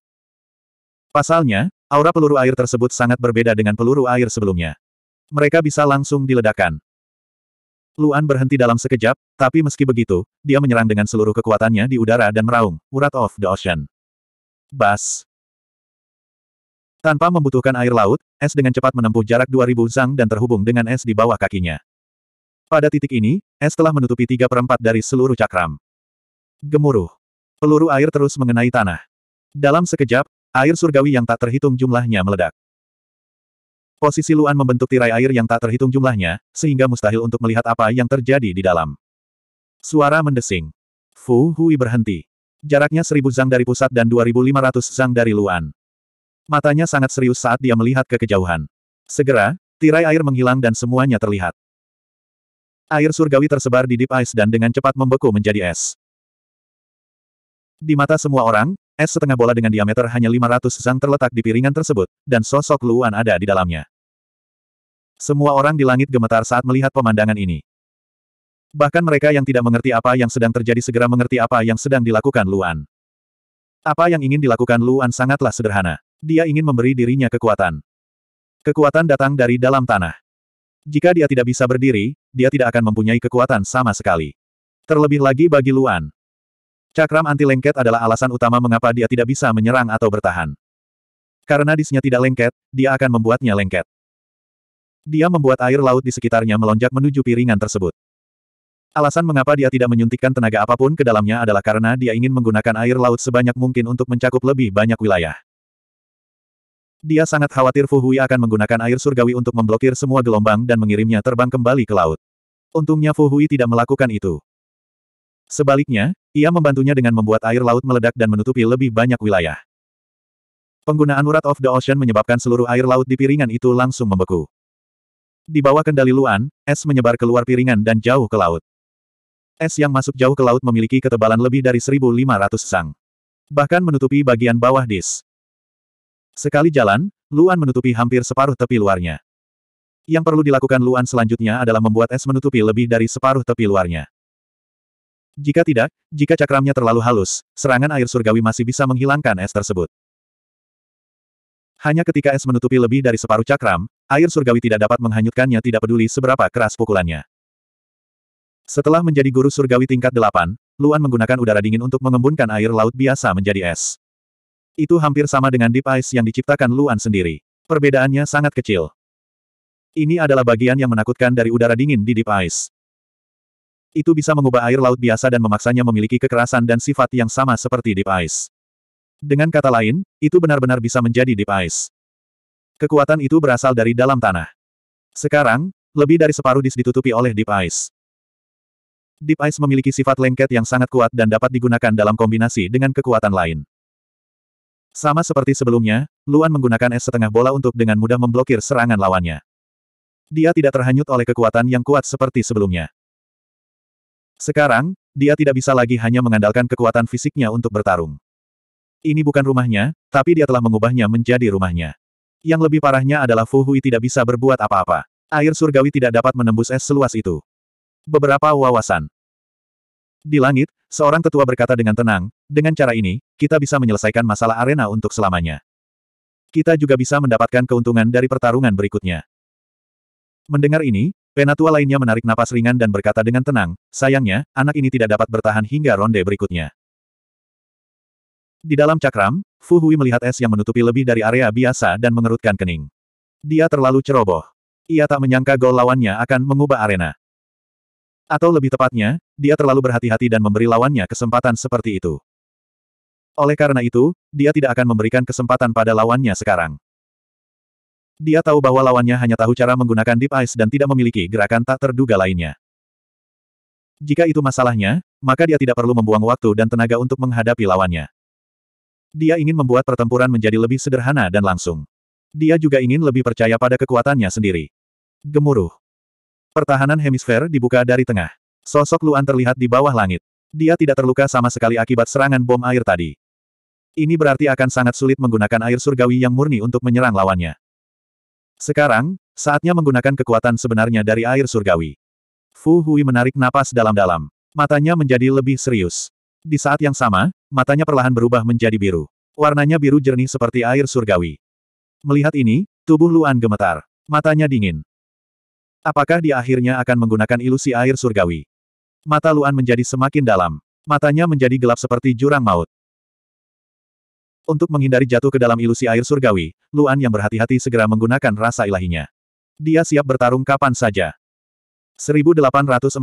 Speaker 1: Pasalnya, aura peluru air tersebut sangat berbeda dengan peluru air sebelumnya mereka bisa langsung diledakkan. Luan berhenti dalam sekejap, tapi meski begitu, dia menyerang dengan seluruh kekuatannya di udara dan meraung, "urat of the Ocean. Bas. Tanpa membutuhkan air laut, es dengan cepat menempuh jarak 2000 zang dan terhubung dengan es di bawah kakinya. Pada titik ini, es telah menutupi tiga perempat dari seluruh cakram. Gemuruh. Peluru air terus mengenai tanah. Dalam sekejap, air surgawi yang tak terhitung jumlahnya meledak. Posisi Luan membentuk tirai air yang tak terhitung jumlahnya, sehingga mustahil untuk melihat apa yang terjadi di dalam. Suara mendesing. Fu Hui berhenti. Jaraknya seribu zang dari pusat dan 2500 zang dari Luan. Matanya sangat serius saat dia melihat ke kejauhan. Segera, tirai air menghilang dan semuanya terlihat. Air surgawi tersebar di deep ice dan dengan cepat membeku menjadi es. Di mata semua orang, Es setengah bola dengan diameter hanya 500 zang terletak di piringan tersebut, dan sosok Luan ada di dalamnya. Semua orang di langit gemetar saat melihat pemandangan ini. Bahkan mereka yang tidak mengerti apa yang sedang terjadi segera mengerti apa yang sedang dilakukan Luan. Apa yang ingin dilakukan Luan sangatlah sederhana. Dia ingin memberi dirinya kekuatan. Kekuatan datang dari dalam tanah. Jika dia tidak bisa berdiri, dia tidak akan mempunyai kekuatan sama sekali. Terlebih lagi bagi Luan, Cakram anti lengket adalah alasan utama mengapa dia tidak bisa menyerang atau bertahan. Karena disnya tidak lengket, dia akan membuatnya lengket. Dia membuat air laut di sekitarnya melonjak menuju piringan tersebut. Alasan mengapa dia tidak menyuntikkan tenaga apapun ke dalamnya adalah karena dia ingin menggunakan air laut sebanyak mungkin untuk mencakup lebih banyak wilayah. Dia sangat khawatir Fu Hui akan menggunakan air surgawi untuk memblokir semua gelombang dan mengirimnya terbang kembali ke laut. Untungnya Fu Hui tidak melakukan itu. Sebaliknya, ia membantunya dengan membuat air laut meledak dan menutupi lebih banyak wilayah. Penggunaan urat of the ocean menyebabkan seluruh air laut di piringan itu langsung membeku. Di bawah kendali Luan, es menyebar keluar piringan dan jauh ke laut. Es yang masuk jauh ke laut memiliki ketebalan lebih dari 1.500 sang. Bahkan menutupi bagian bawah dis. Sekali jalan, Luan menutupi hampir separuh tepi luarnya. Yang perlu dilakukan Luan selanjutnya adalah membuat es menutupi lebih dari separuh tepi luarnya. Jika tidak, jika cakramnya terlalu halus, serangan air surgawi masih bisa menghilangkan es tersebut. Hanya ketika es menutupi lebih dari separuh cakram, air surgawi tidak dapat menghanyutkannya tidak peduli seberapa keras pukulannya. Setelah menjadi guru surgawi tingkat 8, Luan menggunakan udara dingin untuk mengembunkan air laut biasa menjadi es. Itu hampir sama dengan deep ice yang diciptakan Luan sendiri. Perbedaannya sangat kecil. Ini adalah bagian yang menakutkan dari udara dingin di deep ice. Itu bisa mengubah air laut biasa dan memaksanya memiliki kekerasan dan sifat yang sama seperti Deep Ice. Dengan kata lain, itu benar-benar bisa menjadi Deep Ice. Kekuatan itu berasal dari dalam tanah. Sekarang, lebih dari separuh dis ditutupi oleh Deep Ice. Deep Ice memiliki sifat lengket yang sangat kuat dan dapat digunakan dalam kombinasi dengan kekuatan lain. Sama seperti sebelumnya, Luan menggunakan es setengah bola untuk dengan mudah memblokir serangan lawannya. Dia tidak terhanyut oleh kekuatan yang kuat seperti sebelumnya. Sekarang, dia tidak bisa lagi hanya mengandalkan kekuatan fisiknya untuk bertarung. Ini bukan rumahnya, tapi dia telah mengubahnya menjadi rumahnya. Yang lebih parahnya adalah Fu Hui tidak bisa berbuat apa-apa. Air surgawi tidak dapat menembus es seluas itu. Beberapa wawasan. Di langit, seorang tetua berkata dengan tenang, dengan cara ini, kita bisa menyelesaikan masalah arena untuk selamanya. Kita juga bisa mendapatkan keuntungan dari pertarungan berikutnya. Mendengar ini, Penatua lainnya menarik napas ringan dan berkata dengan tenang, sayangnya, anak ini tidak dapat bertahan hingga ronde berikutnya. Di dalam cakram, Fu Hui melihat es yang menutupi lebih dari area biasa dan mengerutkan kening. Dia terlalu ceroboh. Ia tak menyangka gol lawannya akan mengubah arena. Atau lebih tepatnya, dia terlalu berhati-hati dan memberi lawannya kesempatan seperti itu. Oleh karena itu, dia tidak akan memberikan kesempatan pada lawannya sekarang. Dia tahu bahwa lawannya hanya tahu cara menggunakan Deep Ice dan tidak memiliki gerakan tak terduga lainnya. Jika itu masalahnya, maka dia tidak perlu membuang waktu dan tenaga untuk menghadapi lawannya. Dia ingin membuat pertempuran menjadi lebih sederhana dan langsung. Dia juga ingin lebih percaya pada kekuatannya sendiri. Gemuruh. Pertahanan hemisfer dibuka dari tengah. Sosok Luan terlihat di bawah langit. Dia tidak terluka sama sekali akibat serangan bom air tadi. Ini berarti akan sangat sulit menggunakan air surgawi yang murni untuk menyerang lawannya. Sekarang, saatnya menggunakan kekuatan sebenarnya dari air surgawi. Fu Hui menarik napas dalam-dalam. Matanya menjadi lebih serius. Di saat yang sama, matanya perlahan berubah menjadi biru. Warnanya biru jernih seperti air surgawi. Melihat ini, tubuh Luan gemetar. Matanya dingin. Apakah dia akhirnya akan menggunakan ilusi air surgawi? Mata Luan menjadi semakin dalam. Matanya menjadi gelap seperti jurang maut. Untuk menghindari jatuh ke dalam ilusi air surgawi, Luan yang berhati-hati segera menggunakan rasa ilahinya. Dia siap bertarung kapan saja. 1844.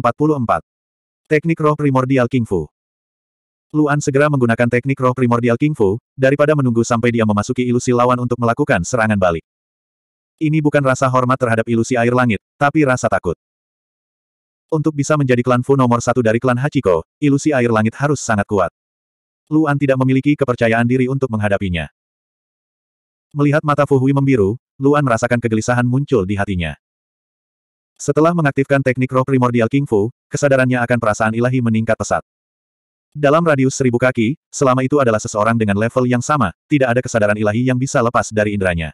Speaker 1: Teknik roh primordial King Fu. Luan segera menggunakan teknik roh primordial King Fu, daripada menunggu sampai dia memasuki ilusi lawan untuk melakukan serangan balik. Ini bukan rasa hormat terhadap ilusi air langit, tapi rasa takut. Untuk bisa menjadi klan Fu nomor satu dari klan Hachiko, ilusi air langit harus sangat kuat. Luan tidak memiliki kepercayaan diri untuk menghadapinya. Melihat mata Fuhui membiru, Luan merasakan kegelisahan muncul di hatinya. Setelah mengaktifkan teknik roh primordial King Fu, kesadarannya akan perasaan ilahi meningkat pesat. Dalam radius seribu kaki, selama itu adalah seseorang dengan level yang sama, tidak ada kesadaran ilahi yang bisa lepas dari inderanya.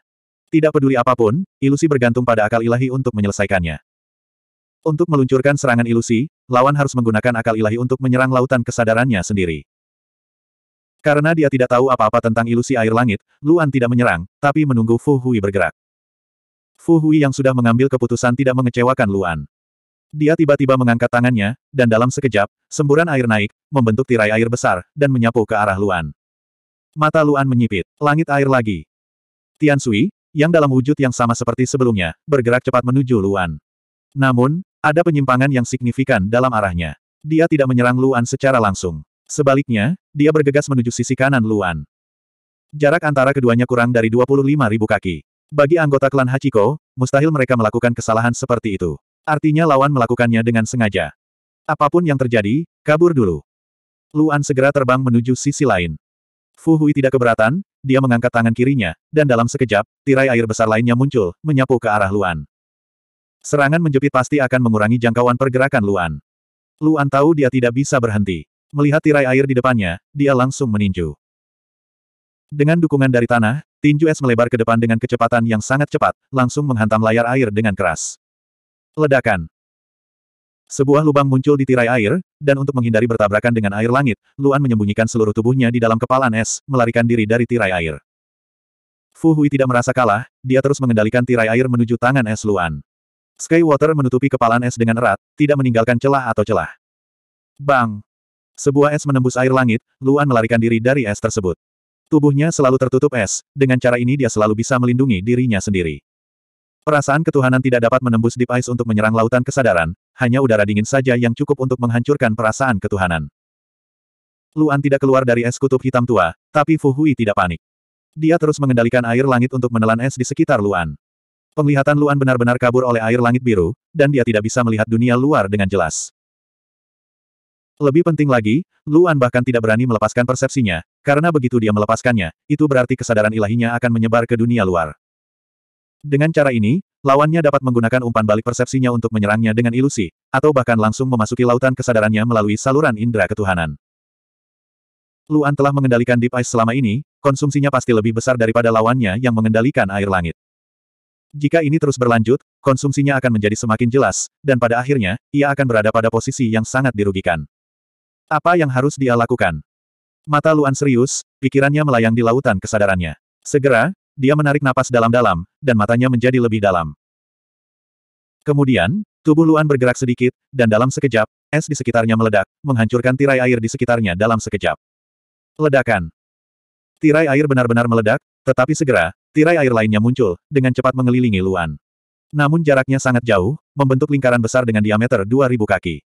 Speaker 1: Tidak peduli apapun, ilusi bergantung pada akal ilahi untuk menyelesaikannya. Untuk meluncurkan serangan ilusi, lawan harus menggunakan akal ilahi untuk menyerang lautan kesadarannya sendiri. Karena dia tidak tahu apa-apa tentang ilusi air langit, Luan tidak menyerang, tapi menunggu Fu Hui bergerak. Fu Hui yang sudah mengambil keputusan tidak mengecewakan Luan. Dia tiba-tiba mengangkat tangannya, dan dalam sekejap, semburan air naik, membentuk tirai air besar, dan menyapu ke arah Luan. Mata Luan menyipit, langit air lagi. Tian Sui, yang dalam wujud yang sama seperti sebelumnya, bergerak cepat menuju Luan. Namun, ada penyimpangan yang signifikan dalam arahnya. Dia tidak menyerang Luan secara langsung. Sebaliknya, dia bergegas menuju sisi kanan Luan. Jarak antara keduanya kurang dari 25 ribu kaki. Bagi anggota klan Hachiko, mustahil mereka melakukan kesalahan seperti itu. Artinya lawan melakukannya dengan sengaja. Apapun yang terjadi, kabur dulu. Luan segera terbang menuju sisi lain. Fu Hui tidak keberatan, dia mengangkat tangan kirinya, dan dalam sekejap, tirai air besar lainnya muncul, menyapu ke arah Luan. Serangan menjepit pasti akan mengurangi jangkauan pergerakan Luan. Luan tahu dia tidak bisa berhenti. Melihat tirai air di depannya, dia langsung meninju. Dengan dukungan dari tanah, tinju es melebar ke depan dengan kecepatan yang sangat cepat, langsung menghantam layar air dengan keras. Ledakan. Sebuah lubang muncul di tirai air, dan untuk menghindari bertabrakan dengan air langit, Luan menyembunyikan seluruh tubuhnya di dalam kepalan es, melarikan diri dari tirai air. Fu Hui tidak merasa kalah, dia terus mengendalikan tirai air menuju tangan es Luan. Skywater menutupi kepalan es dengan erat, tidak meninggalkan celah atau celah. Bang! Sebuah es menembus air langit, Luan melarikan diri dari es tersebut. Tubuhnya selalu tertutup es, dengan cara ini dia selalu bisa melindungi dirinya sendiri. Perasaan ketuhanan tidak dapat menembus Deep Ice untuk menyerang lautan kesadaran, hanya udara dingin saja yang cukup untuk menghancurkan perasaan ketuhanan. Luan tidak keluar dari es kutub hitam tua, tapi Fu Hui tidak panik. Dia terus mengendalikan air langit untuk menelan es di sekitar Luan. Penglihatan Luan benar-benar kabur oleh air langit biru, dan dia tidak bisa melihat dunia luar dengan jelas. Lebih penting lagi, Luan bahkan tidak berani melepaskan persepsinya, karena begitu dia melepaskannya, itu berarti kesadaran ilahinya akan menyebar ke dunia luar. Dengan cara ini, lawannya dapat menggunakan umpan balik persepsinya untuk menyerangnya dengan ilusi, atau bahkan langsung memasuki lautan kesadarannya melalui saluran indera ketuhanan. Luan telah mengendalikan Deep Ice selama ini, konsumsinya pasti lebih besar daripada lawannya yang mengendalikan air langit. Jika ini terus berlanjut, konsumsinya akan menjadi semakin jelas, dan pada akhirnya, ia akan berada pada posisi yang sangat dirugikan. Apa yang harus dia lakukan? Mata Luan serius, pikirannya melayang di lautan kesadarannya. Segera, dia menarik napas dalam-dalam, dan matanya menjadi lebih dalam. Kemudian, tubuh Luan bergerak sedikit, dan dalam sekejap, es di sekitarnya meledak, menghancurkan tirai air di sekitarnya dalam sekejap. Ledakan. Tirai air benar-benar meledak, tetapi segera, tirai air lainnya muncul, dengan cepat mengelilingi Luan. Namun jaraknya sangat jauh, membentuk lingkaran besar dengan diameter 2000 kaki.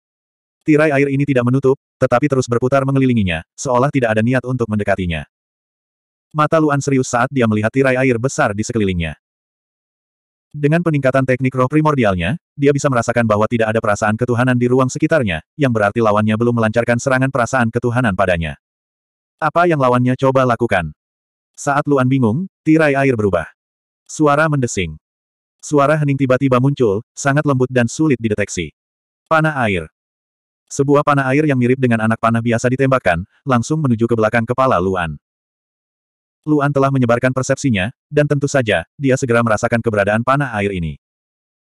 Speaker 1: Tirai air ini tidak menutup, tetapi terus berputar mengelilinginya, seolah tidak ada niat untuk mendekatinya. Mata Luan serius saat dia melihat tirai air besar di sekelilingnya. Dengan peningkatan teknik roh primordialnya, dia bisa merasakan bahwa tidak ada perasaan ketuhanan di ruang sekitarnya, yang berarti lawannya belum melancarkan serangan perasaan ketuhanan padanya. Apa yang lawannya coba lakukan? Saat Luan bingung, tirai air berubah. Suara mendesing. Suara hening tiba-tiba muncul, sangat lembut dan sulit dideteksi. Panah air. Sebuah panah air yang mirip dengan anak panah biasa ditembakkan, langsung menuju ke belakang kepala Luan. Luan telah menyebarkan persepsinya, dan tentu saja, dia segera merasakan keberadaan panah air ini.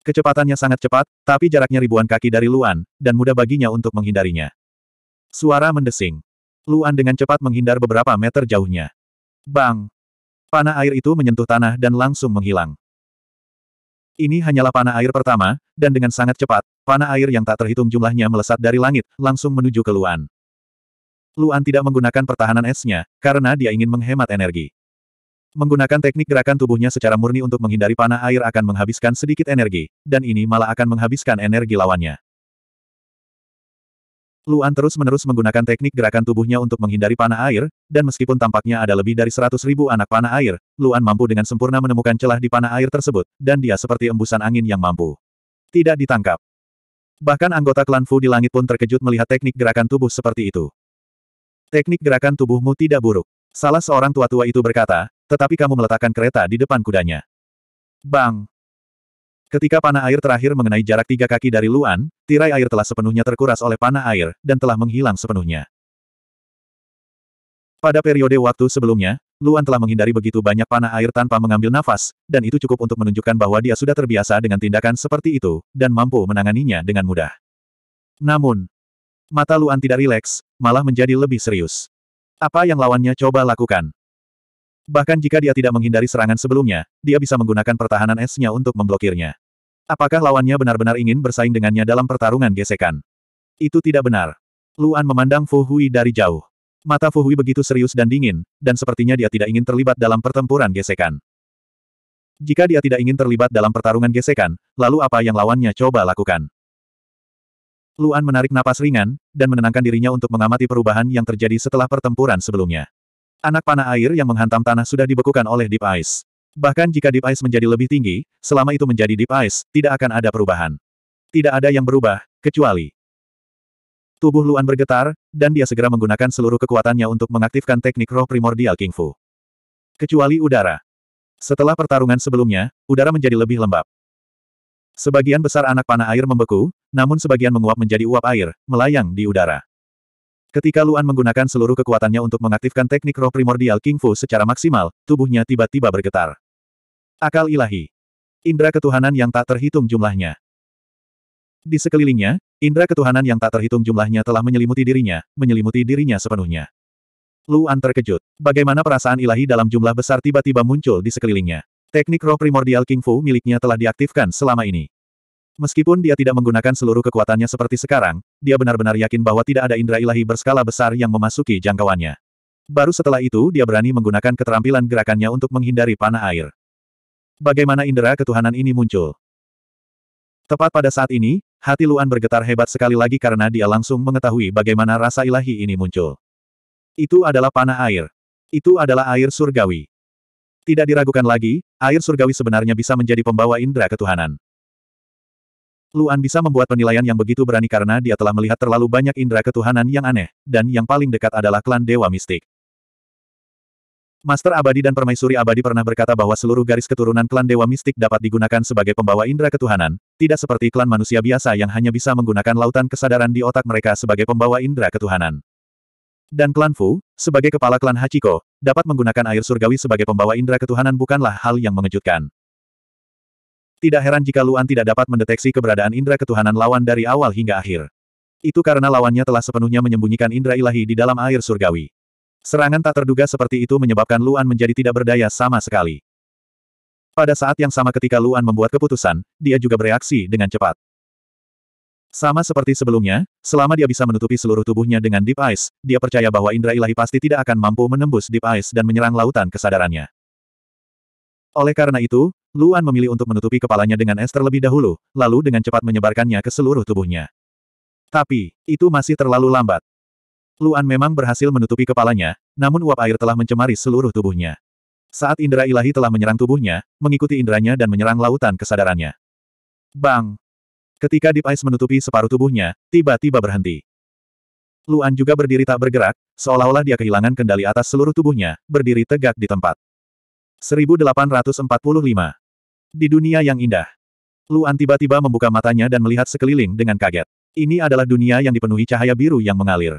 Speaker 1: Kecepatannya sangat cepat, tapi jaraknya ribuan kaki dari Luan, dan mudah baginya untuk menghindarinya. Suara mendesing. Luan dengan cepat menghindar beberapa meter jauhnya. Bang! Panah air itu menyentuh tanah dan langsung menghilang. Ini hanyalah panah air pertama, dan dengan sangat cepat, panah air yang tak terhitung jumlahnya melesat dari langit, langsung menuju ke Luan. Luan tidak menggunakan pertahanan esnya, karena dia ingin menghemat energi. Menggunakan teknik gerakan tubuhnya secara murni untuk menghindari panah air akan menghabiskan sedikit energi, dan ini malah akan menghabiskan energi lawannya. Luan terus-menerus menggunakan teknik gerakan tubuhnya untuk menghindari panah air, dan meskipun tampaknya ada lebih dari seratus ribu anak panah air, Luan mampu dengan sempurna menemukan celah di panah air tersebut, dan dia seperti embusan angin yang mampu. Tidak ditangkap. Bahkan anggota klan Fu di langit pun terkejut melihat teknik gerakan tubuh seperti itu. Teknik gerakan tubuhmu tidak buruk. Salah seorang tua-tua itu berkata, tetapi kamu meletakkan kereta di depan kudanya. Bang! Ketika panah air terakhir mengenai jarak tiga kaki dari Luan, tirai air telah sepenuhnya terkuras oleh panah air, dan telah menghilang sepenuhnya. Pada periode waktu sebelumnya, Luan telah menghindari begitu banyak panah air tanpa mengambil nafas, dan itu cukup untuk menunjukkan bahwa dia sudah terbiasa dengan tindakan seperti itu, dan mampu menanganinya dengan mudah. Namun, mata Luan tidak rileks, malah menjadi lebih serius. Apa yang lawannya coba lakukan? Bahkan jika dia tidak menghindari serangan sebelumnya, dia bisa menggunakan pertahanan esnya untuk memblokirnya. Apakah lawannya benar-benar ingin bersaing dengannya dalam pertarungan gesekan? Itu tidak benar. Luan memandang Fu Hui dari jauh. Mata Fu Hui begitu serius dan dingin, dan sepertinya dia tidak ingin terlibat dalam pertempuran gesekan. Jika dia tidak ingin terlibat dalam pertarungan gesekan, lalu apa yang lawannya coba lakukan? Luan menarik napas ringan, dan menenangkan dirinya untuk mengamati perubahan yang terjadi setelah pertempuran sebelumnya. Anak panah air yang menghantam tanah sudah dibekukan oleh Deep Ice. Bahkan jika Deep Ice menjadi lebih tinggi, selama itu menjadi Deep Ice, tidak akan ada perubahan. Tidak ada yang berubah, kecuali Tubuh Luan bergetar, dan dia segera menggunakan seluruh kekuatannya untuk mengaktifkan teknik roh primordial King Fu. Kecuali udara. Setelah pertarungan sebelumnya, udara menjadi lebih lembab. Sebagian besar anak panah air membeku, namun sebagian menguap menjadi uap air, melayang di udara. Ketika Luan menggunakan seluruh kekuatannya untuk mengaktifkan teknik roh primordial King Fu secara maksimal, tubuhnya tiba-tiba bergetar. Akal ilahi. Indra ketuhanan yang tak terhitung jumlahnya. Di sekelilingnya, indra ketuhanan yang tak terhitung jumlahnya telah menyelimuti dirinya, menyelimuti dirinya sepenuhnya. Luan terkejut. Bagaimana perasaan ilahi dalam jumlah besar tiba-tiba muncul di sekelilingnya. Teknik roh primordial King Fu miliknya telah diaktifkan selama ini. Meskipun dia tidak menggunakan seluruh kekuatannya seperti sekarang, dia benar-benar yakin bahwa tidak ada indra ilahi berskala besar yang memasuki jangkauannya. Baru setelah itu dia berani menggunakan keterampilan gerakannya untuk menghindari panah air bagaimana indera ketuhanan ini muncul. Tepat pada saat ini, hati Luan bergetar hebat sekali lagi karena dia langsung mengetahui bagaimana rasa ilahi ini muncul. Itu adalah panah air. Itu adalah air surgawi. Tidak diragukan lagi, air surgawi sebenarnya bisa menjadi pembawa indera ketuhanan. Luan bisa membuat penilaian yang begitu berani karena dia telah melihat terlalu banyak indera ketuhanan yang aneh, dan yang paling dekat adalah klan Dewa Mistik. Master Abadi dan Permaisuri Abadi pernah berkata bahwa seluruh garis keturunan klan Dewa Mistik dapat digunakan sebagai pembawa indera ketuhanan, tidak seperti klan manusia biasa yang hanya bisa menggunakan lautan kesadaran di otak mereka sebagai pembawa indera ketuhanan. Dan klan Fu, sebagai kepala klan Hachiko, dapat menggunakan air surgawi sebagai pembawa indera ketuhanan bukanlah hal yang mengejutkan. Tidak heran jika Luan tidak dapat mendeteksi keberadaan indera ketuhanan lawan dari awal hingga akhir. Itu karena lawannya telah sepenuhnya menyembunyikan indera ilahi di dalam air surgawi. Serangan tak terduga seperti itu menyebabkan Luan menjadi tidak berdaya sama sekali. Pada saat yang sama ketika Luan membuat keputusan, dia juga bereaksi dengan cepat. Sama seperti sebelumnya, selama dia bisa menutupi seluruh tubuhnya dengan Deep Ice, dia percaya bahwa indra ilahi pasti tidak akan mampu menembus Deep Ice dan menyerang lautan kesadarannya. Oleh karena itu, Luan memilih untuk menutupi kepalanya dengan es terlebih dahulu, lalu dengan cepat menyebarkannya ke seluruh tubuhnya. Tapi, itu masih terlalu lambat. Luan memang berhasil menutupi kepalanya, namun uap air telah mencemari seluruh tubuhnya. Saat indera ilahi telah menyerang tubuhnya, mengikuti inderanya dan menyerang lautan kesadarannya. Bang! Ketika Deep Ice menutupi separuh tubuhnya, tiba-tiba berhenti. Luan juga berdiri tak bergerak, seolah-olah dia kehilangan kendali atas seluruh tubuhnya, berdiri tegak di tempat. 1845. Di dunia yang indah. Luan tiba-tiba membuka matanya dan melihat sekeliling dengan kaget. Ini adalah dunia yang dipenuhi cahaya biru yang mengalir.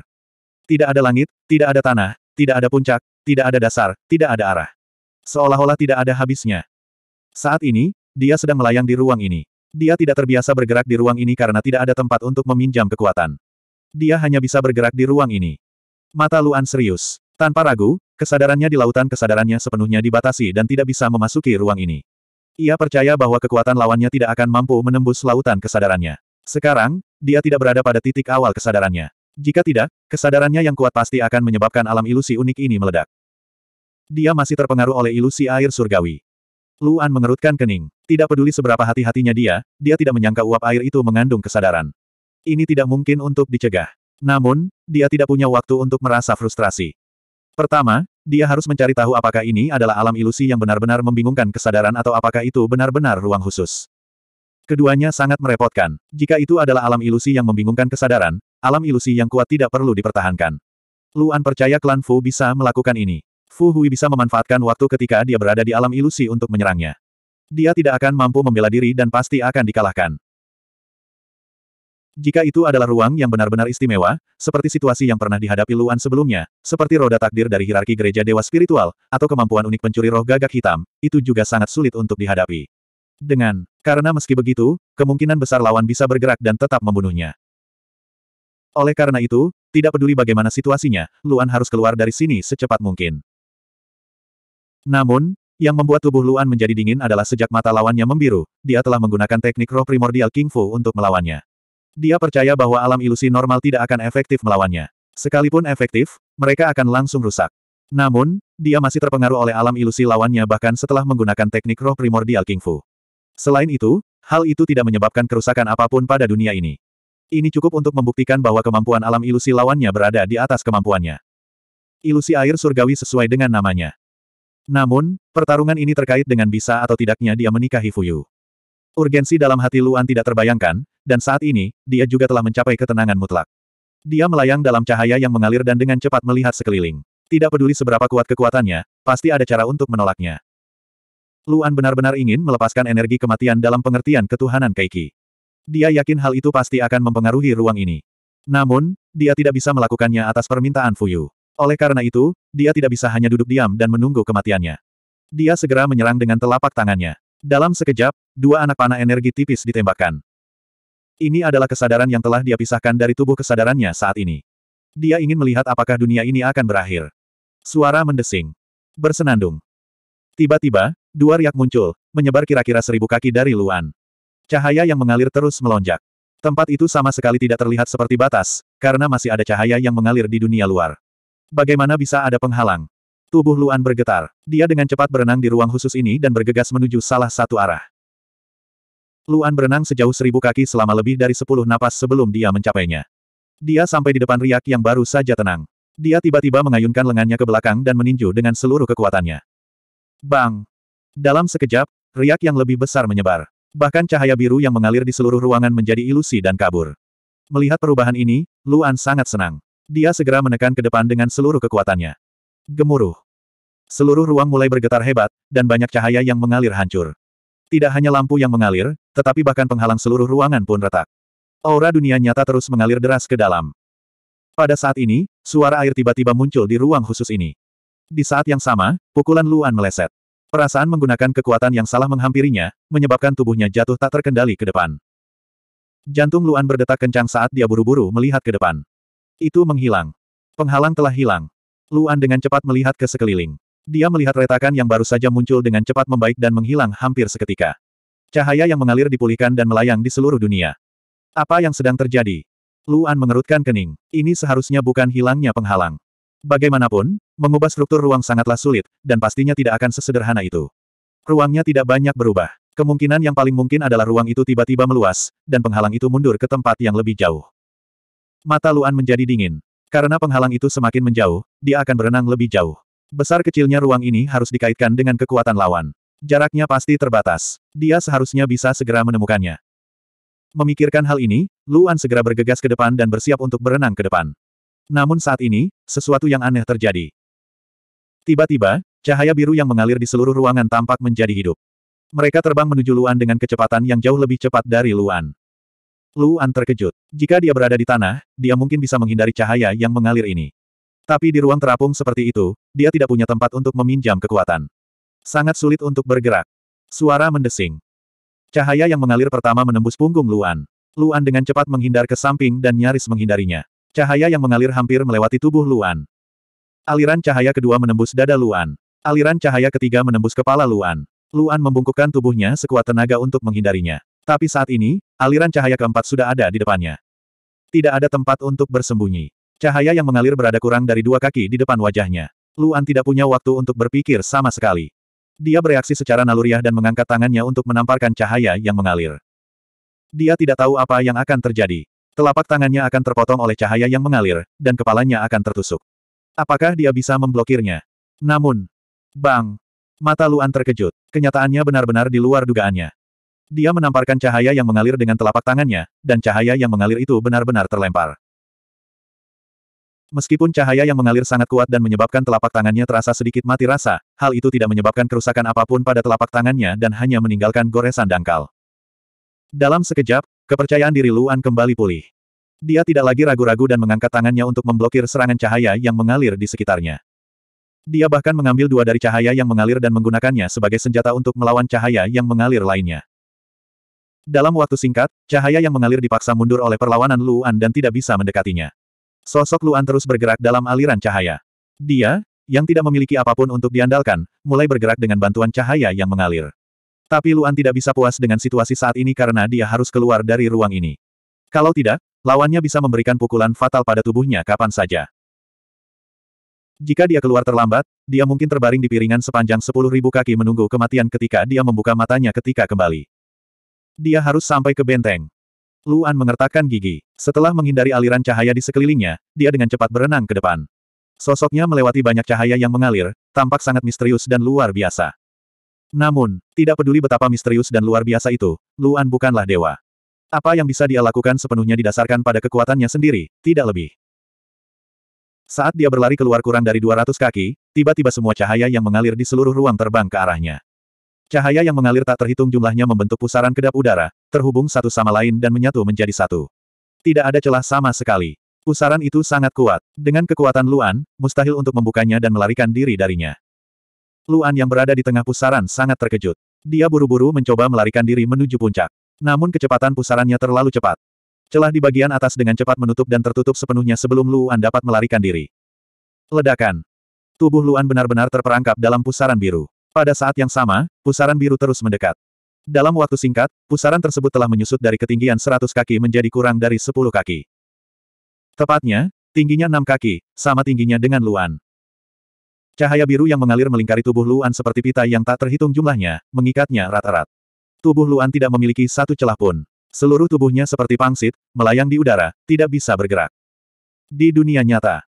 Speaker 1: Tidak ada langit, tidak ada tanah, tidak ada puncak, tidak ada dasar, tidak ada arah. Seolah-olah tidak ada habisnya. Saat ini, dia sedang melayang di ruang ini. Dia tidak terbiasa bergerak di ruang ini karena tidak ada tempat untuk meminjam kekuatan. Dia hanya bisa bergerak di ruang ini. Mata Luan serius. Tanpa ragu, kesadarannya di lautan kesadarannya sepenuhnya dibatasi dan tidak bisa memasuki ruang ini. Ia percaya bahwa kekuatan lawannya tidak akan mampu menembus lautan kesadarannya. Sekarang, dia tidak berada pada titik awal kesadarannya. Jika tidak, kesadarannya yang kuat pasti akan menyebabkan alam ilusi unik ini meledak. Dia masih terpengaruh oleh ilusi air surgawi. Luan mengerutkan kening. Tidak peduli seberapa hati-hatinya dia, dia tidak menyangka uap air itu mengandung kesadaran. Ini tidak mungkin untuk dicegah. Namun, dia tidak punya waktu untuk merasa frustrasi. Pertama, dia harus mencari tahu apakah ini adalah alam ilusi yang benar-benar membingungkan kesadaran atau apakah itu benar-benar ruang khusus. Keduanya sangat merepotkan. Jika itu adalah alam ilusi yang membingungkan kesadaran, alam ilusi yang kuat tidak perlu dipertahankan. Luan percaya klan Fu bisa melakukan ini. Fu Hui bisa memanfaatkan waktu ketika dia berada di alam ilusi untuk menyerangnya. Dia tidak akan mampu membela diri dan pasti akan dikalahkan. Jika itu adalah ruang yang benar-benar istimewa, seperti situasi yang pernah dihadapi Luan sebelumnya, seperti roda takdir dari hierarki gereja dewa spiritual, atau kemampuan unik pencuri roh gagak hitam, itu juga sangat sulit untuk dihadapi. Dengan, karena meski begitu, kemungkinan besar lawan bisa bergerak dan tetap membunuhnya. Oleh karena itu, tidak peduli bagaimana situasinya, Luan harus keluar dari sini secepat mungkin. Namun, yang membuat tubuh Luan menjadi dingin adalah sejak mata lawannya membiru, dia telah menggunakan teknik roh primordial King Fu untuk melawannya. Dia percaya bahwa alam ilusi normal tidak akan efektif melawannya. Sekalipun efektif, mereka akan langsung rusak. Namun, dia masih terpengaruh oleh alam ilusi lawannya bahkan setelah menggunakan teknik roh primordial King Fu. Selain itu, hal itu tidak menyebabkan kerusakan apapun pada dunia ini. Ini cukup untuk membuktikan bahwa kemampuan alam ilusi lawannya berada di atas kemampuannya. Ilusi air surgawi sesuai dengan namanya. Namun, pertarungan ini terkait dengan bisa atau tidaknya dia menikahi Fuyu. Urgensi dalam hati Luan tidak terbayangkan, dan saat ini, dia juga telah mencapai ketenangan mutlak. Dia melayang dalam cahaya yang mengalir dan dengan cepat melihat sekeliling. Tidak peduli seberapa kuat kekuatannya, pasti ada cara untuk menolaknya. Luan benar-benar ingin melepaskan energi kematian dalam pengertian ketuhanan Keiki. Dia yakin hal itu pasti akan mempengaruhi ruang ini. Namun, dia tidak bisa melakukannya atas permintaan Fuyu. Oleh karena itu, dia tidak bisa hanya duduk diam dan menunggu kematiannya. Dia segera menyerang dengan telapak tangannya. Dalam sekejap, dua anak panah energi tipis ditembakkan. Ini adalah kesadaran yang telah dia pisahkan dari tubuh kesadarannya saat ini. Dia ingin melihat apakah dunia ini akan berakhir. Suara mendesing. Bersenandung. Tiba-tiba, dua riak muncul, menyebar kira-kira seribu kaki dari Luan. Cahaya yang mengalir terus melonjak. Tempat itu sama sekali tidak terlihat seperti batas, karena masih ada cahaya yang mengalir di dunia luar. Bagaimana bisa ada penghalang? Tubuh Luan bergetar. Dia dengan cepat berenang di ruang khusus ini dan bergegas menuju salah satu arah. Luan berenang sejauh seribu kaki selama lebih dari sepuluh napas sebelum dia mencapainya. Dia sampai di depan riak yang baru saja tenang. Dia tiba-tiba mengayunkan lengannya ke belakang dan meninju dengan seluruh kekuatannya. Bang! Dalam sekejap, riak yang lebih besar menyebar. Bahkan cahaya biru yang mengalir di seluruh ruangan menjadi ilusi dan kabur. Melihat perubahan ini, Luan sangat senang. Dia segera menekan ke depan dengan seluruh kekuatannya. Gemuruh. Seluruh ruang mulai bergetar hebat, dan banyak cahaya yang mengalir hancur. Tidak hanya lampu yang mengalir, tetapi bahkan penghalang seluruh ruangan pun retak. Aura dunia nyata terus mengalir deras ke dalam. Pada saat ini, suara air tiba-tiba muncul di ruang khusus ini. Di saat yang sama, pukulan Luan meleset. Perasaan menggunakan kekuatan yang salah menghampirinya, menyebabkan tubuhnya jatuh tak terkendali ke depan. Jantung Luan berdetak kencang saat dia buru-buru melihat ke depan. Itu menghilang. Penghalang telah hilang. Luan dengan cepat melihat ke sekeliling. Dia melihat retakan yang baru saja muncul dengan cepat membaik dan menghilang hampir seketika. Cahaya yang mengalir dipulihkan dan melayang di seluruh dunia. Apa yang sedang terjadi? Luan mengerutkan kening. Ini seharusnya bukan hilangnya penghalang. Bagaimanapun, mengubah struktur ruang sangatlah sulit, dan pastinya tidak akan sesederhana itu. Ruangnya tidak banyak berubah. Kemungkinan yang paling mungkin adalah ruang itu tiba-tiba meluas, dan penghalang itu mundur ke tempat yang lebih jauh. Mata Luan menjadi dingin. Karena penghalang itu semakin menjauh, dia akan berenang lebih jauh. Besar kecilnya ruang ini harus dikaitkan dengan kekuatan lawan. Jaraknya pasti terbatas. Dia seharusnya bisa segera menemukannya. Memikirkan hal ini, Luan segera bergegas ke depan dan bersiap untuk berenang ke depan. Namun saat ini, sesuatu yang aneh terjadi. Tiba-tiba, cahaya biru yang mengalir di seluruh ruangan tampak menjadi hidup. Mereka terbang menuju Luan dengan kecepatan yang jauh lebih cepat dari Luan. Luan terkejut. Jika dia berada di tanah, dia mungkin bisa menghindari cahaya yang mengalir ini. Tapi di ruang terapung seperti itu, dia tidak punya tempat untuk meminjam kekuatan. Sangat sulit untuk bergerak. Suara mendesing. Cahaya yang mengalir pertama menembus punggung Luan. Luan dengan cepat menghindar ke samping dan nyaris menghindarinya. Cahaya yang mengalir hampir melewati tubuh Luan. Aliran cahaya kedua menembus dada Luan. Aliran cahaya ketiga menembus kepala Luan. Luan membungkukkan tubuhnya sekuat tenaga untuk menghindarinya. Tapi saat ini, aliran cahaya keempat sudah ada di depannya. Tidak ada tempat untuk bersembunyi. Cahaya yang mengalir berada kurang dari dua kaki di depan wajahnya. Luan tidak punya waktu untuk berpikir sama sekali. Dia bereaksi secara naluriah dan mengangkat tangannya untuk menamparkan cahaya yang mengalir. Dia tidak tahu apa yang akan terjadi. Telapak tangannya akan terpotong oleh cahaya yang mengalir, dan kepalanya akan tertusuk. Apakah dia bisa memblokirnya? Namun, bang! Mata Luan terkejut. Kenyataannya benar-benar di luar dugaannya. Dia menamparkan cahaya yang mengalir dengan telapak tangannya, dan cahaya yang mengalir itu benar-benar terlempar. Meskipun cahaya yang mengalir sangat kuat dan menyebabkan telapak tangannya terasa sedikit mati rasa, hal itu tidak menyebabkan kerusakan apapun pada telapak tangannya dan hanya meninggalkan goresan dangkal. Dalam sekejap, Kepercayaan diri Luan kembali pulih. Dia tidak lagi ragu-ragu dan mengangkat tangannya untuk memblokir serangan cahaya yang mengalir di sekitarnya. Dia bahkan mengambil dua dari cahaya yang mengalir dan menggunakannya sebagai senjata untuk melawan cahaya yang mengalir lainnya. Dalam waktu singkat, cahaya yang mengalir dipaksa mundur oleh perlawanan Luan dan tidak bisa mendekatinya. Sosok Luan terus bergerak dalam aliran cahaya. Dia, yang tidak memiliki apapun untuk diandalkan, mulai bergerak dengan bantuan cahaya yang mengalir. Tapi Luan tidak bisa puas dengan situasi saat ini karena dia harus keluar dari ruang ini. Kalau tidak, lawannya bisa memberikan pukulan fatal pada tubuhnya kapan saja. Jika dia keluar terlambat, dia mungkin terbaring di piringan sepanjang 10.000 kaki menunggu kematian ketika dia membuka matanya ketika kembali. Dia harus sampai ke benteng. Luan mengertakkan gigi. Setelah menghindari aliran cahaya di sekelilingnya, dia dengan cepat berenang ke depan. Sosoknya melewati banyak cahaya yang mengalir, tampak sangat misterius dan luar biasa. Namun, tidak peduli betapa misterius dan luar biasa itu, Luan bukanlah dewa. Apa yang bisa dia lakukan sepenuhnya didasarkan pada kekuatannya sendiri, tidak lebih. Saat dia berlari keluar kurang dari 200 kaki, tiba-tiba semua cahaya yang mengalir di seluruh ruang terbang ke arahnya. Cahaya yang mengalir tak terhitung jumlahnya membentuk pusaran kedap udara, terhubung satu sama lain dan menyatu menjadi satu. Tidak ada celah sama sekali. Pusaran itu sangat kuat. Dengan kekuatan Luan, mustahil untuk membukanya dan melarikan diri darinya. Luan yang berada di tengah pusaran sangat terkejut. Dia buru-buru mencoba melarikan diri menuju puncak. Namun kecepatan pusarannya terlalu cepat. Celah di bagian atas dengan cepat menutup dan tertutup sepenuhnya sebelum Luan dapat melarikan diri. Ledakan. Tubuh Luan benar-benar terperangkap dalam pusaran biru. Pada saat yang sama, pusaran biru terus mendekat. Dalam waktu singkat, pusaran tersebut telah menyusut dari ketinggian 100 kaki menjadi kurang dari 10 kaki. Tepatnya, tingginya 6 kaki, sama tingginya dengan Luan. Cahaya biru yang mengalir melingkari tubuh Luan seperti pita yang tak terhitung jumlahnya, mengikatnya rata-rata. Tubuh Luan tidak memiliki satu celah pun. Seluruh tubuhnya seperti pangsit, melayang di udara, tidak bisa bergerak. Di dunia nyata.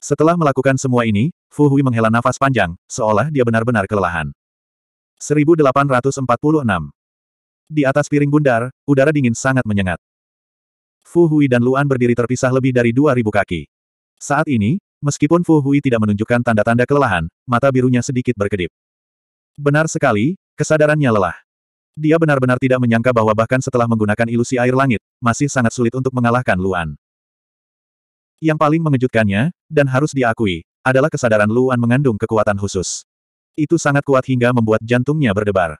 Speaker 1: Setelah melakukan semua ini, Fu Hui menghela nafas panjang, seolah dia benar-benar kelelahan. 1846 Di atas piring bundar, udara dingin sangat menyengat. Fu Hui dan Luan berdiri terpisah lebih dari 2000 kaki. Saat ini, Meskipun Fu Hui tidak menunjukkan tanda-tanda kelelahan, mata birunya sedikit berkedip. Benar sekali, kesadarannya lelah. Dia benar-benar tidak menyangka bahwa bahkan setelah menggunakan ilusi air langit, masih sangat sulit untuk mengalahkan Luan. Yang paling mengejutkannya, dan harus diakui, adalah kesadaran Luan mengandung kekuatan khusus. Itu sangat kuat hingga membuat jantungnya berdebar.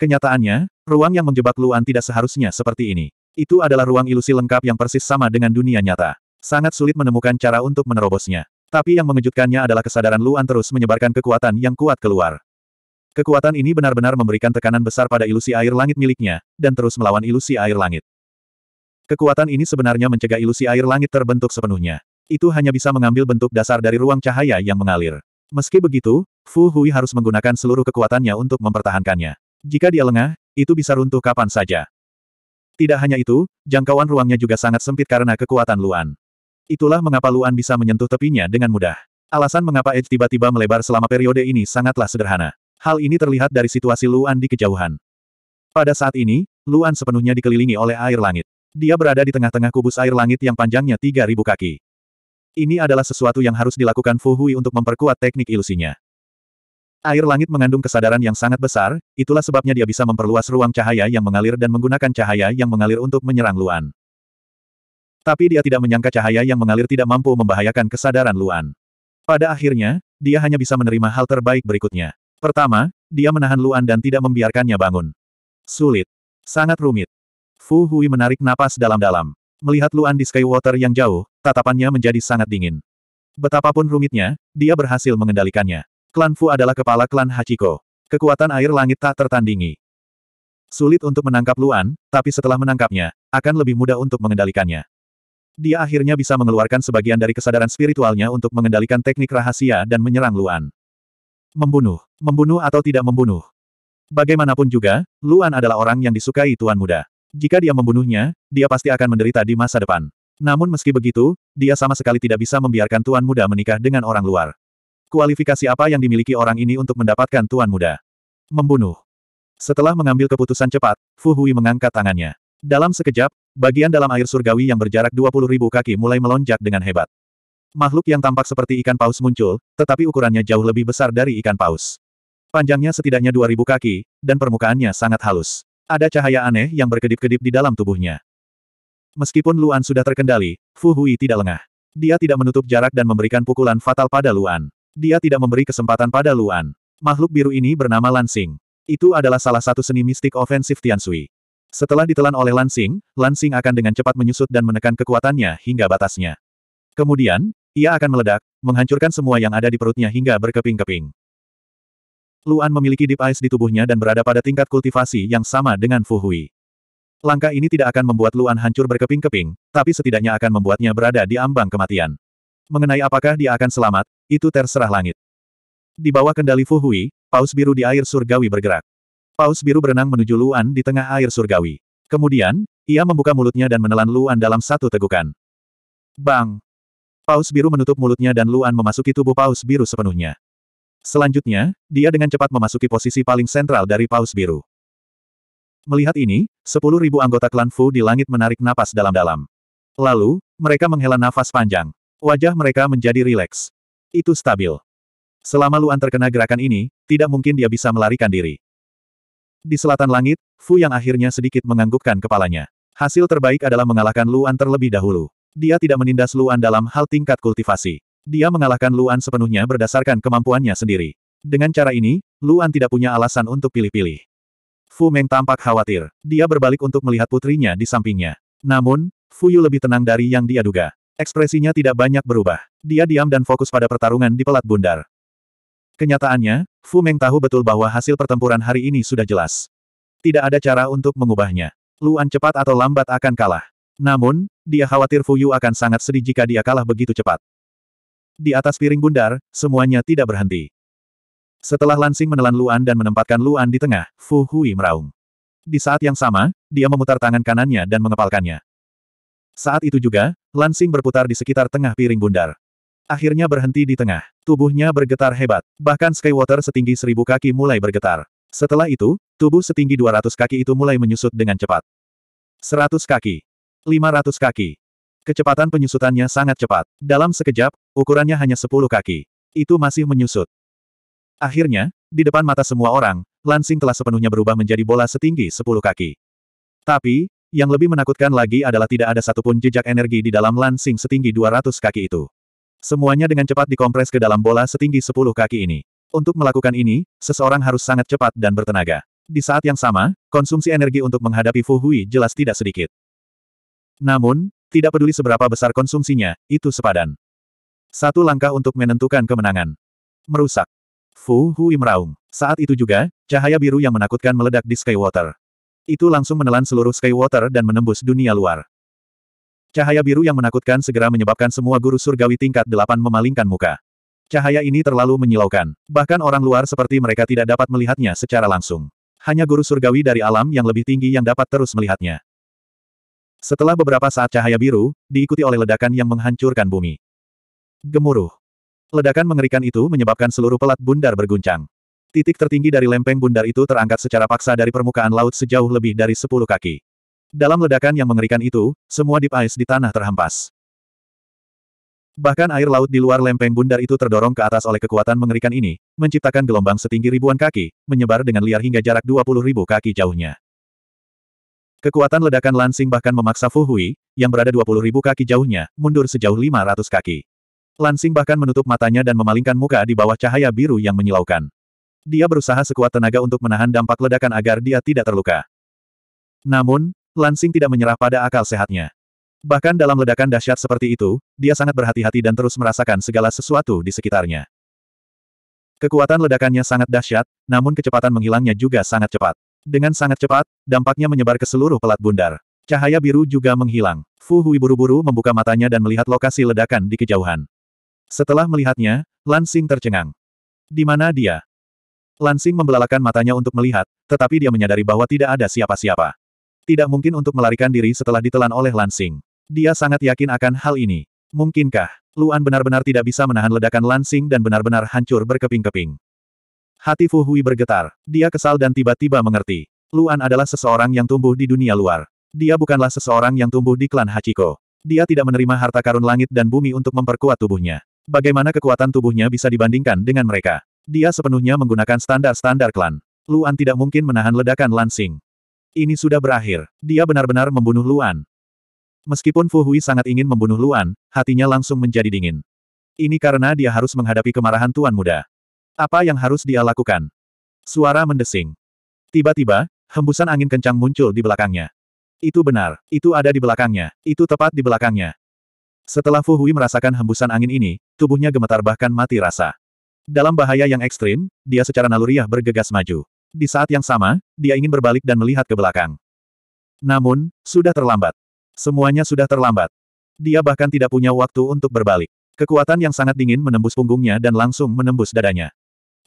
Speaker 1: Kenyataannya, ruang yang menjebak Luan tidak seharusnya seperti ini. Itu adalah ruang ilusi lengkap yang persis sama dengan dunia nyata. Sangat sulit menemukan cara untuk menerobosnya. Tapi yang mengejutkannya adalah kesadaran Luan terus menyebarkan kekuatan yang kuat keluar. Kekuatan ini benar-benar memberikan tekanan besar pada ilusi air langit miliknya, dan terus melawan ilusi air langit. Kekuatan ini sebenarnya mencegah ilusi air langit terbentuk sepenuhnya. Itu hanya bisa mengambil bentuk dasar dari ruang cahaya yang mengalir. Meski begitu, Fu Hui harus menggunakan seluruh kekuatannya untuk mempertahankannya. Jika dia lengah, itu bisa runtuh kapan saja. Tidak hanya itu, jangkauan ruangnya juga sangat sempit karena kekuatan Luan. Itulah mengapa Luan bisa menyentuh tepinya dengan mudah. Alasan mengapa Edge tiba-tiba melebar selama periode ini sangatlah sederhana. Hal ini terlihat dari situasi Luan di kejauhan. Pada saat ini, Luan sepenuhnya dikelilingi oleh air langit. Dia berada di tengah-tengah kubus air langit yang panjangnya 3.000 kaki. Ini adalah sesuatu yang harus dilakukan Fu Hui untuk memperkuat teknik ilusinya. Air langit mengandung kesadaran yang sangat besar, itulah sebabnya dia bisa memperluas ruang cahaya yang mengalir dan menggunakan cahaya yang mengalir untuk menyerang Luan. Tapi dia tidak menyangka cahaya yang mengalir tidak mampu membahayakan kesadaran Luan. Pada akhirnya, dia hanya bisa menerima hal terbaik berikutnya. Pertama, dia menahan Luan dan tidak membiarkannya bangun. Sulit. Sangat rumit. Fu Hui menarik napas dalam-dalam. Melihat Luan di Skywater yang jauh, tatapannya menjadi sangat dingin. Betapapun rumitnya, dia berhasil mengendalikannya. Klan Fu adalah kepala klan Hachiko. Kekuatan air langit tak tertandingi. Sulit untuk menangkap Luan, tapi setelah menangkapnya, akan lebih mudah untuk mengendalikannya. Dia akhirnya bisa mengeluarkan sebagian dari kesadaran spiritualnya untuk mengendalikan teknik rahasia dan menyerang Luan. Membunuh. Membunuh atau tidak membunuh. Bagaimanapun juga, Luan adalah orang yang disukai Tuan Muda. Jika dia membunuhnya, dia pasti akan menderita di masa depan. Namun meski begitu, dia sama sekali tidak bisa membiarkan Tuan Muda menikah dengan orang luar. Kualifikasi apa yang dimiliki orang ini untuk mendapatkan Tuan Muda? Membunuh. Setelah mengambil keputusan cepat, Fu Hui mengangkat tangannya. Dalam sekejap, bagian dalam air surgawi yang berjarak ribu kaki mulai melonjak dengan hebat. Makhluk yang tampak seperti ikan paus muncul, tetapi ukurannya jauh lebih besar dari ikan paus. Panjangnya setidaknya 2.000 kaki, dan permukaannya sangat halus. Ada cahaya aneh yang berkedip-kedip di dalam tubuhnya. Meskipun Luan sudah terkendali, Fu Hui tidak lengah. Dia tidak menutup jarak dan memberikan pukulan fatal pada Luan. Dia tidak memberi kesempatan pada Luan. Makhluk biru ini bernama Lansing. Itu adalah salah satu seni mistik ofensif Tian Tiansui. Setelah ditelan oleh Lansing, Lansing akan dengan cepat menyusut dan menekan kekuatannya hingga batasnya. Kemudian, ia akan meledak, menghancurkan semua yang ada di perutnya hingga berkeping-keping. Luan memiliki deep ice di tubuhnya dan berada pada tingkat kultivasi yang sama dengan Fu Hui. Langkah ini tidak akan membuat Luan hancur berkeping-keping, tapi setidaknya akan membuatnya berada di ambang kematian. Mengenai apakah dia akan selamat, itu terserah langit. Di bawah kendali Fu Hui, paus biru di air surgawi bergerak. Paus biru berenang menuju Luan di tengah air surgawi. Kemudian, ia membuka mulutnya dan menelan Luan dalam satu tegukan. Bang! Paus biru menutup mulutnya dan Luan memasuki tubuh paus biru sepenuhnya. Selanjutnya, dia dengan cepat memasuki posisi paling sentral dari paus biru. Melihat ini, sepuluh ribu anggota klan Fu di langit menarik napas dalam-dalam. Lalu, mereka menghela nafas panjang. Wajah mereka menjadi rileks. Itu stabil. Selama Luan terkena gerakan ini, tidak mungkin dia bisa melarikan diri. Di selatan langit, Fu yang akhirnya sedikit menganggukkan kepalanya. Hasil terbaik adalah mengalahkan Luan terlebih dahulu. Dia tidak menindas Luan dalam hal tingkat kultivasi. Dia mengalahkan Luan sepenuhnya berdasarkan kemampuannya sendiri. Dengan cara ini, Luan tidak punya alasan untuk pilih-pilih. Fu Meng tampak khawatir. Dia berbalik untuk melihat putrinya di sampingnya. Namun, Fu Yu lebih tenang dari yang dia duga. Ekspresinya tidak banyak berubah. Dia diam dan fokus pada pertarungan di pelat bundar. Kenyataannya, Fu Meng tahu betul bahwa hasil pertempuran hari ini sudah jelas. Tidak ada cara untuk mengubahnya. Luan cepat atau lambat akan kalah. Namun, dia khawatir Fu Yu akan sangat sedih jika dia kalah begitu cepat. Di atas piring bundar, semuanya tidak berhenti. Setelah Lansing menelan Luan dan menempatkan Luan di tengah, Fu Hui meraung. Di saat yang sama, dia memutar tangan kanannya dan mengepalkannya. Saat itu juga, Lansing berputar di sekitar tengah piring bundar. Akhirnya berhenti di tengah. Tubuhnya bergetar hebat, bahkan Skywater setinggi seribu kaki mulai bergetar. Setelah itu, tubuh setinggi dua ratus kaki itu mulai menyusut dengan cepat. Seratus kaki. lima ratus kaki. Kecepatan penyusutannya sangat cepat. Dalam sekejap, ukurannya hanya sepuluh kaki. Itu masih menyusut. Akhirnya, di depan mata semua orang, Lansing telah sepenuhnya berubah menjadi bola setinggi sepuluh kaki. Tapi, yang lebih menakutkan lagi adalah tidak ada satupun jejak energi di dalam lansing setinggi dua ratus kaki itu. Semuanya dengan cepat dikompres ke dalam bola setinggi 10 kaki ini. Untuk melakukan ini, seseorang harus sangat cepat dan bertenaga. Di saat yang sama, konsumsi energi untuk menghadapi Fu Hui jelas tidak sedikit. Namun, tidak peduli seberapa besar konsumsinya, itu sepadan. Satu langkah untuk menentukan kemenangan. Merusak. Fu Hui meraung. Saat itu juga, cahaya biru yang menakutkan meledak di Skywater. Itu langsung menelan seluruh Skywater dan menembus dunia luar. Cahaya biru yang menakutkan segera menyebabkan semua guru surgawi tingkat delapan memalingkan muka. Cahaya ini terlalu menyilaukan, bahkan orang luar seperti mereka tidak dapat melihatnya secara langsung. Hanya guru surgawi dari alam yang lebih tinggi yang dapat terus melihatnya. Setelah beberapa saat cahaya biru, diikuti oleh ledakan yang menghancurkan bumi. Gemuruh. Ledakan mengerikan itu menyebabkan seluruh pelat bundar berguncang. Titik tertinggi dari lempeng bundar itu terangkat secara paksa dari permukaan laut sejauh lebih dari 10 kaki. Dalam ledakan yang mengerikan itu, semua deep ice di tanah terhempas. Bahkan air laut di luar lempeng bundar itu terdorong ke atas oleh kekuatan mengerikan ini, menciptakan gelombang setinggi ribuan kaki, menyebar dengan liar hingga jarak 20 ribu kaki jauhnya. Kekuatan ledakan Lansing bahkan memaksa Fu Hui, yang berada 20 ribu kaki jauhnya, mundur sejauh 500 kaki. Lansing bahkan menutup matanya dan memalingkan muka di bawah cahaya biru yang menyilaukan. Dia berusaha sekuat tenaga untuk menahan dampak ledakan agar dia tidak terluka. Namun, Lansing tidak menyerah pada akal sehatnya. Bahkan dalam ledakan dahsyat seperti itu, dia sangat berhati-hati dan terus merasakan segala sesuatu di sekitarnya. Kekuatan ledakannya sangat dahsyat, namun kecepatan menghilangnya juga sangat cepat. Dengan sangat cepat, dampaknya menyebar ke seluruh pelat bundar. Cahaya biru juga menghilang. Fu Hui buru-buru membuka matanya dan melihat lokasi ledakan di kejauhan. Setelah melihatnya, Lansing tercengang. Di mana dia? Lansing membelalakan matanya untuk melihat, tetapi dia menyadari bahwa tidak ada siapa-siapa. Tidak mungkin untuk melarikan diri setelah ditelan oleh Lansing. Dia sangat yakin akan hal ini. Mungkinkah, Luan benar-benar tidak bisa menahan ledakan Lansing dan benar-benar hancur berkeping-keping. Hati Fu Hui bergetar. Dia kesal dan tiba-tiba mengerti. Luan adalah seseorang yang tumbuh di dunia luar. Dia bukanlah seseorang yang tumbuh di klan Hachiko. Dia tidak menerima harta karun langit dan bumi untuk memperkuat tubuhnya. Bagaimana kekuatan tubuhnya bisa dibandingkan dengan mereka? Dia sepenuhnya menggunakan standar-standar klan. Luan tidak mungkin menahan ledakan Lansing. Ini sudah berakhir. Dia benar-benar membunuh Luan. Meskipun Fu Hui sangat ingin membunuh Luan, hatinya langsung menjadi dingin. Ini karena dia harus menghadapi kemarahan Tuan Muda. Apa yang harus dia lakukan? Suara mendesing. Tiba-tiba, hembusan angin kencang muncul di belakangnya. Itu benar, itu ada di belakangnya, itu tepat di belakangnya. Setelah Fu Hui merasakan hembusan angin ini, tubuhnya gemetar bahkan mati rasa. Dalam bahaya yang ekstrim, dia secara naluriah bergegas maju. Di saat yang sama, dia ingin berbalik dan melihat ke belakang. Namun, sudah terlambat. Semuanya sudah terlambat. Dia bahkan tidak punya waktu untuk berbalik. Kekuatan yang sangat dingin menembus punggungnya dan langsung menembus dadanya.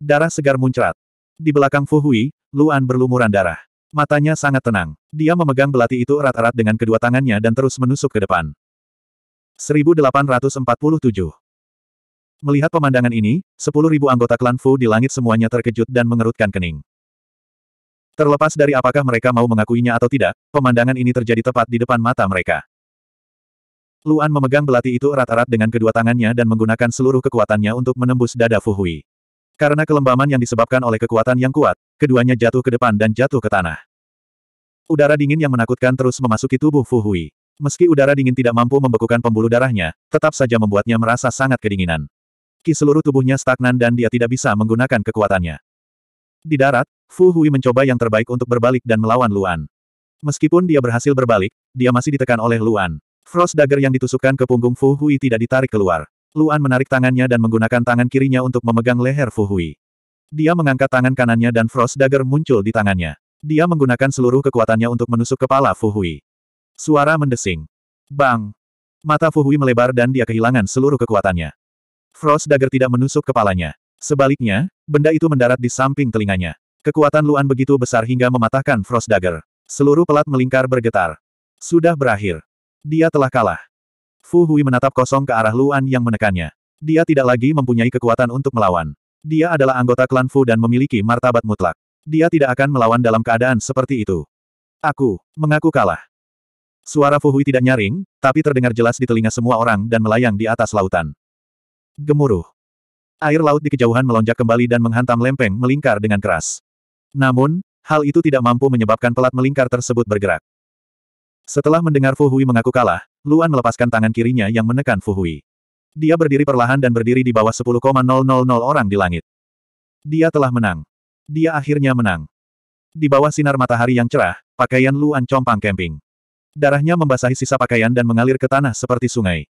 Speaker 1: Darah segar muncrat. Di belakang Fu Hui, Luan berlumuran darah. Matanya sangat tenang. Dia memegang belati itu erat-erat dengan kedua tangannya dan terus menusuk ke depan. 1847 Melihat pemandangan ini, 10.000 anggota klan Fu di langit semuanya terkejut dan mengerutkan kening. Terlepas dari apakah mereka mau mengakuinya atau tidak, pemandangan ini terjadi tepat di depan mata mereka. Luan memegang belati itu erat-erat dengan kedua tangannya dan menggunakan seluruh kekuatannya untuk menembus dada Fuhui. Karena kelembaman yang disebabkan oleh kekuatan yang kuat, keduanya jatuh ke depan dan jatuh ke tanah. Udara dingin yang menakutkan terus memasuki tubuh Fuhui. Meski udara dingin tidak mampu membekukan pembuluh darahnya, tetap saja membuatnya merasa sangat kedinginan. Ki seluruh tubuhnya stagnan dan dia tidak bisa menggunakan kekuatannya. Di darat, Fu Hui mencoba yang terbaik untuk berbalik dan melawan Luan. Meskipun dia berhasil berbalik, dia masih ditekan oleh Luan. Frost dagger yang ditusukkan ke punggung Fu Hui tidak ditarik keluar. Luan menarik tangannya dan menggunakan tangan kirinya untuk memegang leher Fu Hui. Dia mengangkat tangan kanannya dan Frost dagger muncul di tangannya. Dia menggunakan seluruh kekuatannya untuk menusuk kepala Fu Hui. Suara mendesing. Bang! Mata Fu Hui melebar dan dia kehilangan seluruh kekuatannya. Frost dagger tidak menusuk kepalanya. Sebaliknya, benda itu mendarat di samping telinganya. Kekuatan Luan begitu besar hingga mematahkan Frost Dagger. Seluruh pelat melingkar bergetar. Sudah berakhir. Dia telah kalah. Fu Hui menatap kosong ke arah Luan yang menekannya. Dia tidak lagi mempunyai kekuatan untuk melawan. Dia adalah anggota klan Fu dan memiliki martabat mutlak. Dia tidak akan melawan dalam keadaan seperti itu. Aku, mengaku kalah. Suara Fu Hui tidak nyaring, tapi terdengar jelas di telinga semua orang dan melayang di atas lautan. Gemuruh. Air laut di kejauhan melonjak kembali dan menghantam lempeng melingkar dengan keras. Namun, hal itu tidak mampu menyebabkan pelat melingkar tersebut bergerak. Setelah mendengar Fu Hui mengaku kalah, Luan melepaskan tangan kirinya yang menekan Fu Hui. Dia berdiri perlahan dan berdiri di bawah 10,000 orang di langit. Dia telah menang. Dia akhirnya menang. Di bawah sinar matahari yang cerah, pakaian Luan compang camping. Darahnya membasahi sisa pakaian dan mengalir ke tanah seperti sungai.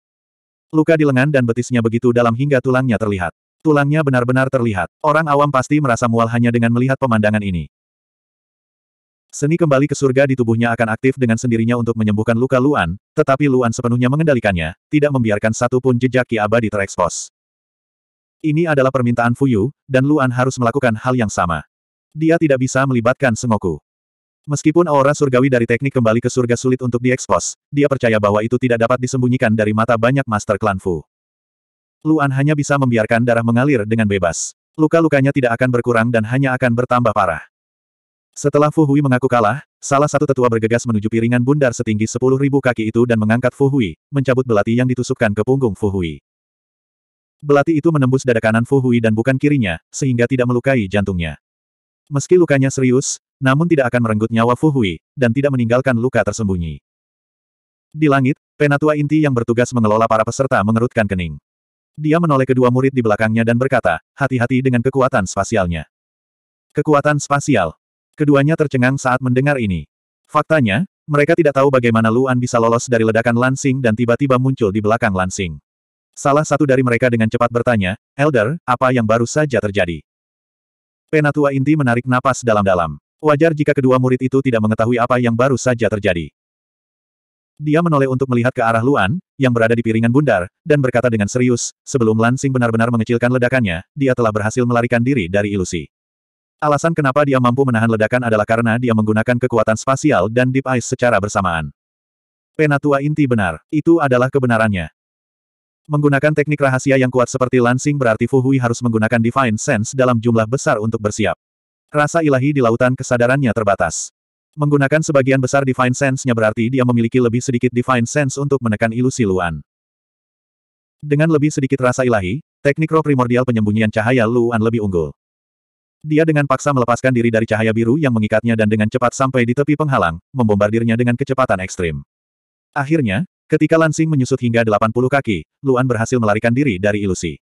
Speaker 1: Luka di lengan dan betisnya begitu dalam hingga tulangnya terlihat. Tulangnya benar-benar terlihat. Orang awam pasti merasa mual hanya dengan melihat pemandangan ini. Seni kembali ke surga di tubuhnya akan aktif dengan sendirinya untuk menyembuhkan luka Luan, tetapi Luan sepenuhnya mengendalikannya, tidak membiarkan satu pun jejak Ki Abadi terekspos. Ini adalah permintaan Fuyu, dan Luan harus melakukan hal yang sama. Dia tidak bisa melibatkan Sengoku. Meskipun aura surgawi dari teknik kembali ke surga sulit untuk diekspos, dia percaya bahwa itu tidak dapat disembunyikan dari mata banyak master klan Fu. Luan hanya bisa membiarkan darah mengalir dengan bebas. Luka-lukanya tidak akan berkurang dan hanya akan bertambah parah. Setelah Fu Hui mengaku kalah, salah satu tetua bergegas menuju piringan bundar setinggi 10.000 kaki itu dan mengangkat Fu Hui, mencabut belati yang ditusukkan ke punggung Fu Hui. Belati itu menembus dada kanan Fu Hui dan bukan kirinya, sehingga tidak melukai jantungnya. Meski lukanya serius, namun tidak akan merenggut nyawa Fu Hui, dan tidak meninggalkan luka tersembunyi. Di langit, penatua inti yang bertugas mengelola para peserta mengerutkan kening. Dia menoleh kedua murid di belakangnya dan berkata, hati-hati dengan kekuatan spasialnya. Kekuatan spasial. Keduanya tercengang saat mendengar ini. Faktanya, mereka tidak tahu bagaimana Luan bisa lolos dari ledakan Lansing dan tiba-tiba muncul di belakang Lansing. Salah satu dari mereka dengan cepat bertanya, Elder, apa yang baru saja terjadi? Penatua inti menarik napas dalam-dalam. Wajar jika kedua murid itu tidak mengetahui apa yang baru saja terjadi. Dia menoleh untuk melihat ke arah Luan, yang berada di piringan bundar, dan berkata dengan serius, sebelum Lansing benar-benar mengecilkan ledakannya, dia telah berhasil melarikan diri dari ilusi. Alasan kenapa dia mampu menahan ledakan adalah karena dia menggunakan kekuatan spasial dan deep ice secara bersamaan. Penatua inti benar, itu adalah kebenarannya. Menggunakan teknik rahasia yang kuat seperti Lansing berarti Fuhui harus menggunakan Divine Sense dalam jumlah besar untuk bersiap. Rasa ilahi di lautan kesadarannya terbatas. Menggunakan sebagian besar Divine Sense-nya berarti dia memiliki lebih sedikit Divine Sense untuk menekan ilusi Luan. Dengan lebih sedikit rasa ilahi, teknik roh primordial penyembunyian cahaya Luan lebih unggul. Dia dengan paksa melepaskan diri dari cahaya biru yang mengikatnya dan dengan cepat sampai di tepi penghalang, membombardirnya dengan kecepatan ekstrim. Akhirnya, ketika Lansing menyusut hingga 80 kaki, Luan berhasil melarikan diri dari ilusi.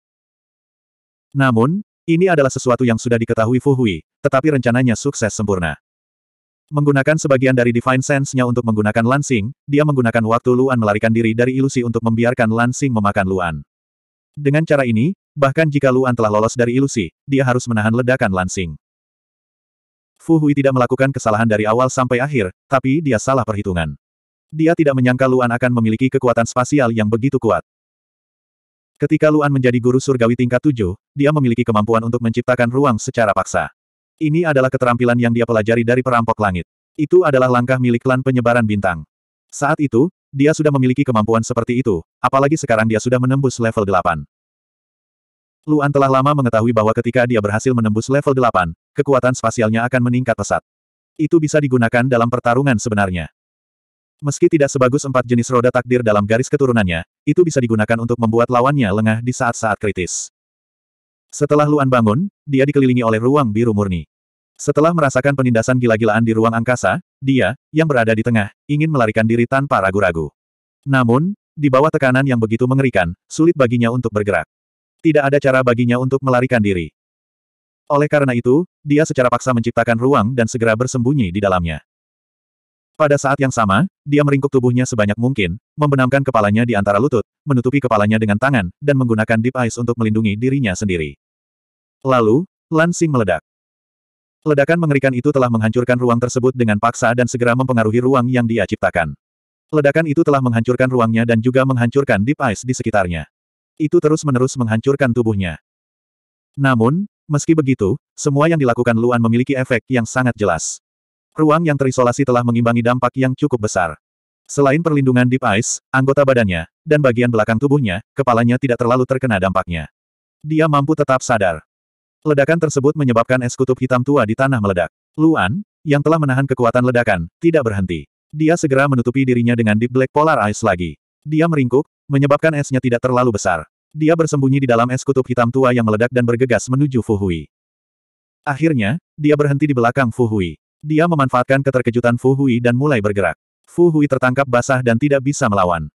Speaker 1: Namun, ini adalah sesuatu yang sudah diketahui Fuhui, tetapi rencananya sukses sempurna. Menggunakan sebagian dari Divine Sense-nya untuk menggunakan Lansing, dia menggunakan waktu Luan melarikan diri dari ilusi untuk membiarkan Lansing memakan Luan. Dengan cara ini, bahkan jika Luan telah lolos dari ilusi, dia harus menahan ledakan Lansing. Fu Hui tidak melakukan kesalahan dari awal sampai akhir, tapi dia salah perhitungan. Dia tidak menyangka Luan akan memiliki kekuatan spasial yang begitu kuat. Ketika Luan menjadi guru surgawi tingkat 7, dia memiliki kemampuan untuk menciptakan ruang secara paksa. Ini adalah keterampilan yang dia pelajari dari perampok langit. Itu adalah langkah milik klan penyebaran bintang. Saat itu, dia sudah memiliki kemampuan seperti itu, apalagi sekarang dia sudah menembus level 8. Luan telah lama mengetahui bahwa ketika dia berhasil menembus level 8, kekuatan spasialnya akan meningkat pesat. Itu bisa digunakan dalam pertarungan sebenarnya. Meski tidak sebagus empat jenis roda takdir dalam garis keturunannya, itu bisa digunakan untuk membuat lawannya lengah di saat-saat kritis. Setelah Luan bangun, dia dikelilingi oleh ruang biru murni. Setelah merasakan penindasan gila-gilaan di ruang angkasa, dia, yang berada di tengah, ingin melarikan diri tanpa ragu-ragu. Namun, di bawah tekanan yang begitu mengerikan, sulit baginya untuk bergerak. Tidak ada cara baginya untuk melarikan diri. Oleh karena itu, dia secara paksa menciptakan ruang dan segera bersembunyi di dalamnya. Pada saat yang sama, dia meringkuk tubuhnya sebanyak mungkin, membenamkan kepalanya di antara lutut, menutupi kepalanya dengan tangan, dan menggunakan Deep Eyes untuk melindungi dirinya sendiri. Lalu, Lansing meledak. Ledakan mengerikan itu telah menghancurkan ruang tersebut dengan paksa dan segera mempengaruhi ruang yang dia ciptakan. Ledakan itu telah menghancurkan ruangnya dan juga menghancurkan Deep Eyes di sekitarnya. Itu terus-menerus menghancurkan tubuhnya. Namun, meski begitu, semua yang dilakukan Luan memiliki efek yang sangat jelas. Ruang yang terisolasi telah mengimbangi dampak yang cukup besar. Selain perlindungan Deep Ice, anggota badannya, dan bagian belakang tubuhnya, kepalanya tidak terlalu terkena dampaknya. Dia mampu tetap sadar. Ledakan tersebut menyebabkan es kutub hitam tua di tanah meledak. Luan, yang telah menahan kekuatan ledakan, tidak berhenti. Dia segera menutupi dirinya dengan Deep Black Polar Ice lagi. Dia meringkuk, menyebabkan esnya tidak terlalu besar. Dia bersembunyi di dalam es kutub hitam tua yang meledak dan bergegas menuju Fuhui. Akhirnya, dia berhenti di belakang Fuhui. Dia memanfaatkan keterkejutan Fu Hui dan mulai bergerak. Fu Hui tertangkap basah dan tidak bisa melawan.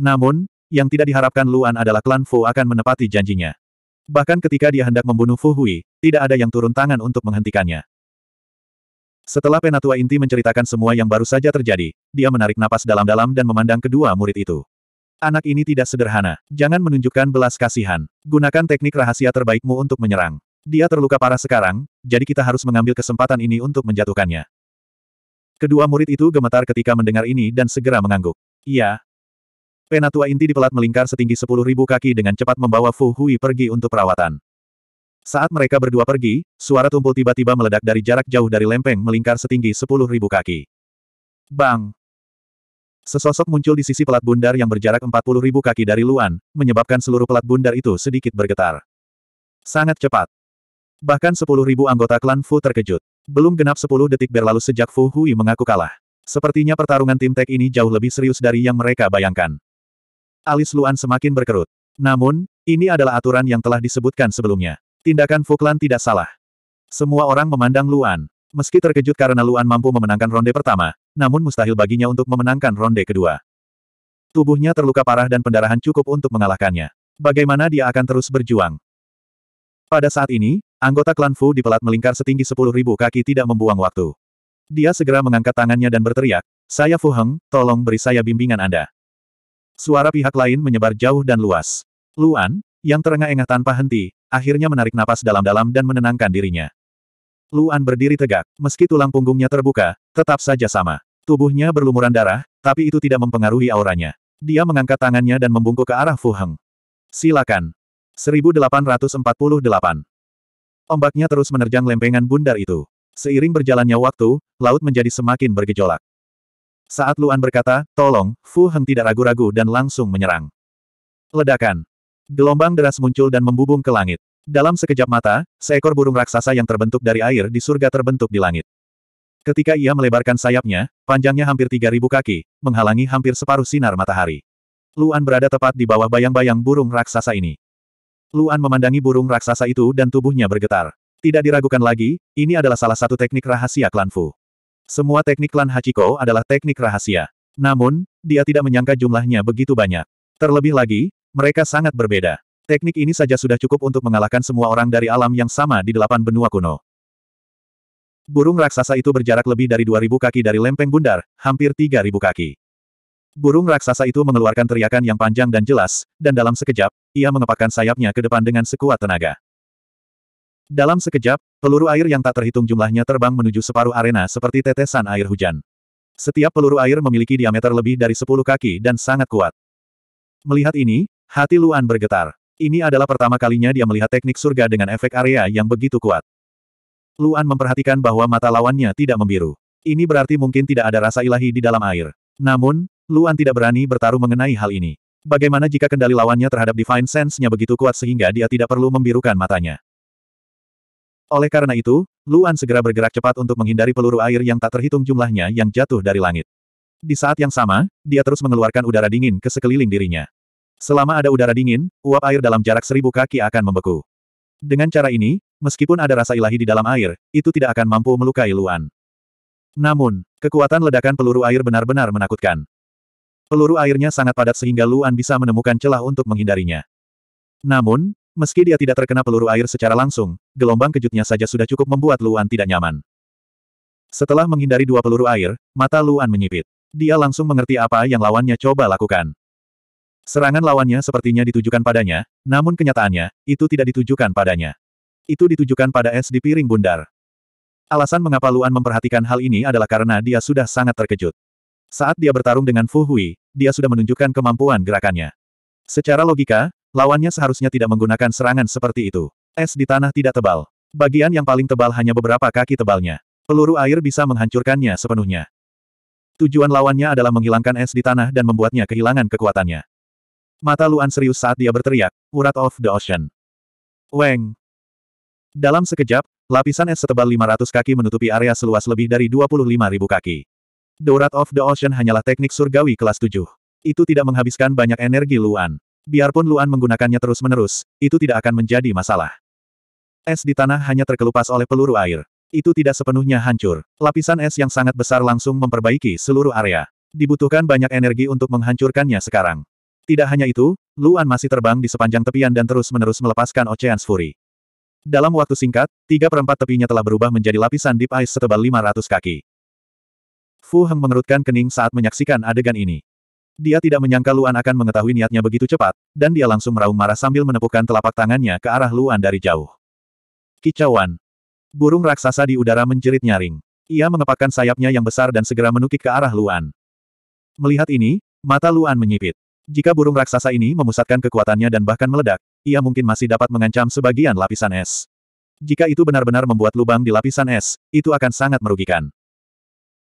Speaker 1: Namun, yang tidak diharapkan Luan adalah klan Fu akan menepati janjinya. Bahkan ketika dia hendak membunuh Fu Hui, tidak ada yang turun tangan untuk menghentikannya. Setelah penatua inti menceritakan semua yang baru saja terjadi, dia menarik napas dalam-dalam dan memandang kedua murid itu. Anak ini tidak sederhana, jangan menunjukkan belas kasihan. Gunakan teknik rahasia terbaikmu untuk menyerang. Dia terluka parah sekarang, jadi kita harus mengambil kesempatan ini untuk menjatuhkannya. Kedua murid itu gemetar ketika mendengar ini dan segera mengangguk. Iya. Penatua inti di pelat melingkar setinggi sepuluh ribu kaki dengan cepat membawa Fu Hui pergi untuk perawatan. Saat mereka berdua pergi, suara tumpul tiba-tiba meledak dari jarak jauh dari lempeng melingkar setinggi sepuluh ribu kaki. Bang! Sesosok muncul di sisi pelat bundar yang berjarak empat puluh ribu kaki dari Luan, menyebabkan seluruh pelat bundar itu sedikit bergetar. Sangat cepat. Bahkan sepuluh ribu anggota klan Fu terkejut. Belum genap sepuluh detik berlalu sejak Fu Hui mengaku kalah. Sepertinya pertarungan tim Tech ini jauh lebih serius dari yang mereka bayangkan. Alis Luan semakin berkerut. Namun, ini adalah aturan yang telah disebutkan sebelumnya. Tindakan Fu Klan tidak salah. Semua orang memandang Luan. Meski terkejut karena Luan mampu memenangkan ronde pertama, namun mustahil baginya untuk memenangkan ronde kedua. Tubuhnya terluka parah dan pendarahan cukup untuk mengalahkannya. Bagaimana dia akan terus berjuang? Pada saat ini, Anggota klan Fu di pelat melingkar setinggi sepuluh ribu kaki tidak membuang waktu. Dia segera mengangkat tangannya dan berteriak, Saya Fu Heng, tolong beri saya bimbingan Anda. Suara pihak lain menyebar jauh dan luas. Luan, yang terengah-engah tanpa henti, akhirnya menarik napas dalam-dalam dan menenangkan dirinya. Luan berdiri tegak, meski tulang punggungnya terbuka, tetap saja sama. Tubuhnya berlumuran darah, tapi itu tidak mempengaruhi auranya. Dia mengangkat tangannya dan membungkuk ke arah Fu Heng. Silakan. 1848 Ombaknya terus menerjang lempengan bundar itu. Seiring berjalannya waktu, laut menjadi semakin bergejolak. Saat Luan berkata, tolong, Fu Heng tidak ragu-ragu dan langsung menyerang. Ledakan. Gelombang deras muncul dan membubung ke langit. Dalam sekejap mata, seekor burung raksasa yang terbentuk dari air di surga terbentuk di langit. Ketika ia melebarkan sayapnya, panjangnya hampir 3.000 kaki, menghalangi hampir separuh sinar matahari. Luan berada tepat di bawah bayang-bayang burung raksasa ini. Luan memandangi burung raksasa itu dan tubuhnya bergetar. Tidak diragukan lagi, ini adalah salah satu teknik rahasia klan Fu. Semua teknik klan Hachiko adalah teknik rahasia. Namun, dia tidak menyangka jumlahnya begitu banyak. Terlebih lagi, mereka sangat berbeda. Teknik ini saja sudah cukup untuk mengalahkan semua orang dari alam yang sama di delapan benua kuno. Burung raksasa itu berjarak lebih dari 2000 kaki dari lempeng bundar, hampir 3000 kaki. Burung raksasa itu mengeluarkan teriakan yang panjang dan jelas, dan dalam sekejap, ia mengepakkan sayapnya ke depan dengan sekuat tenaga. Dalam sekejap, peluru air yang tak terhitung jumlahnya terbang menuju separuh arena seperti tetesan air hujan. Setiap peluru air memiliki diameter lebih dari 10 kaki dan sangat kuat. Melihat ini, hati Luan bergetar. Ini adalah pertama kalinya dia melihat teknik surga dengan efek area yang begitu kuat. Luan memperhatikan bahwa mata lawannya tidak membiru. Ini berarti mungkin tidak ada rasa ilahi di dalam air. Namun, Luan tidak berani bertaruh mengenai hal ini. Bagaimana jika kendali lawannya terhadap Divine Sense-nya begitu kuat sehingga dia tidak perlu membirukan matanya? Oleh karena itu, Luan segera bergerak cepat untuk menghindari peluru air yang tak terhitung jumlahnya yang jatuh dari langit. Di saat yang sama, dia terus mengeluarkan udara dingin ke sekeliling dirinya. Selama ada udara dingin, uap air dalam jarak seribu kaki akan membeku. Dengan cara ini, meskipun ada rasa ilahi di dalam air, itu tidak akan mampu melukai Luan. Namun, kekuatan ledakan peluru air benar-benar menakutkan. Peluru airnya sangat padat sehingga Luan bisa menemukan celah untuk menghindarinya. Namun, meski dia tidak terkena peluru air secara langsung, gelombang kejutnya saja sudah cukup membuat Luan tidak nyaman. Setelah menghindari dua peluru air, mata Luan menyipit. Dia langsung mengerti apa yang lawannya coba lakukan. Serangan lawannya sepertinya ditujukan padanya, namun kenyataannya, itu tidak ditujukan padanya. Itu ditujukan pada es di piring bundar. Alasan mengapa Luan memperhatikan hal ini adalah karena dia sudah sangat terkejut. Saat dia bertarung dengan Fu Hui, dia sudah menunjukkan kemampuan gerakannya. Secara logika, lawannya seharusnya tidak menggunakan serangan seperti itu. Es di tanah tidak tebal. Bagian yang paling tebal hanya beberapa kaki tebalnya. Peluru air bisa menghancurkannya sepenuhnya. Tujuan lawannya adalah menghilangkan es di tanah dan membuatnya kehilangan kekuatannya. Mata Luan serius saat dia berteriak, Urat of the Ocean. Weng. Dalam sekejap, lapisan es setebal 500 kaki menutupi area seluas lebih dari 25.000 kaki. The Wrath of the Ocean hanyalah teknik surgawi kelas 7. Itu tidak menghabiskan banyak energi Luan. Biarpun Luan menggunakannya terus-menerus, itu tidak akan menjadi masalah. Es di tanah hanya terkelupas oleh peluru air. Itu tidak sepenuhnya hancur. Lapisan es yang sangat besar langsung memperbaiki seluruh area. Dibutuhkan banyak energi untuk menghancurkannya sekarang. Tidak hanya itu, Luan masih terbang di sepanjang tepian dan terus-menerus melepaskan Ocean's Fury. Dalam waktu singkat, tiga perempat tepinya telah berubah menjadi lapisan deep ice setebal 500 kaki. Fu Heng mengerutkan kening saat menyaksikan adegan ini. Dia tidak menyangka Luan akan mengetahui niatnya begitu cepat, dan dia langsung meraung marah sambil menepukkan telapak tangannya ke arah Luan dari jauh. Kicauan. Burung raksasa di udara menjerit nyaring. Ia mengepakkan sayapnya yang besar dan segera menukik ke arah Luan. Melihat ini, mata Luan menyipit. Jika burung raksasa ini memusatkan kekuatannya dan bahkan meledak, ia mungkin masih dapat mengancam sebagian lapisan es. Jika itu benar-benar membuat lubang di lapisan es, itu akan sangat merugikan.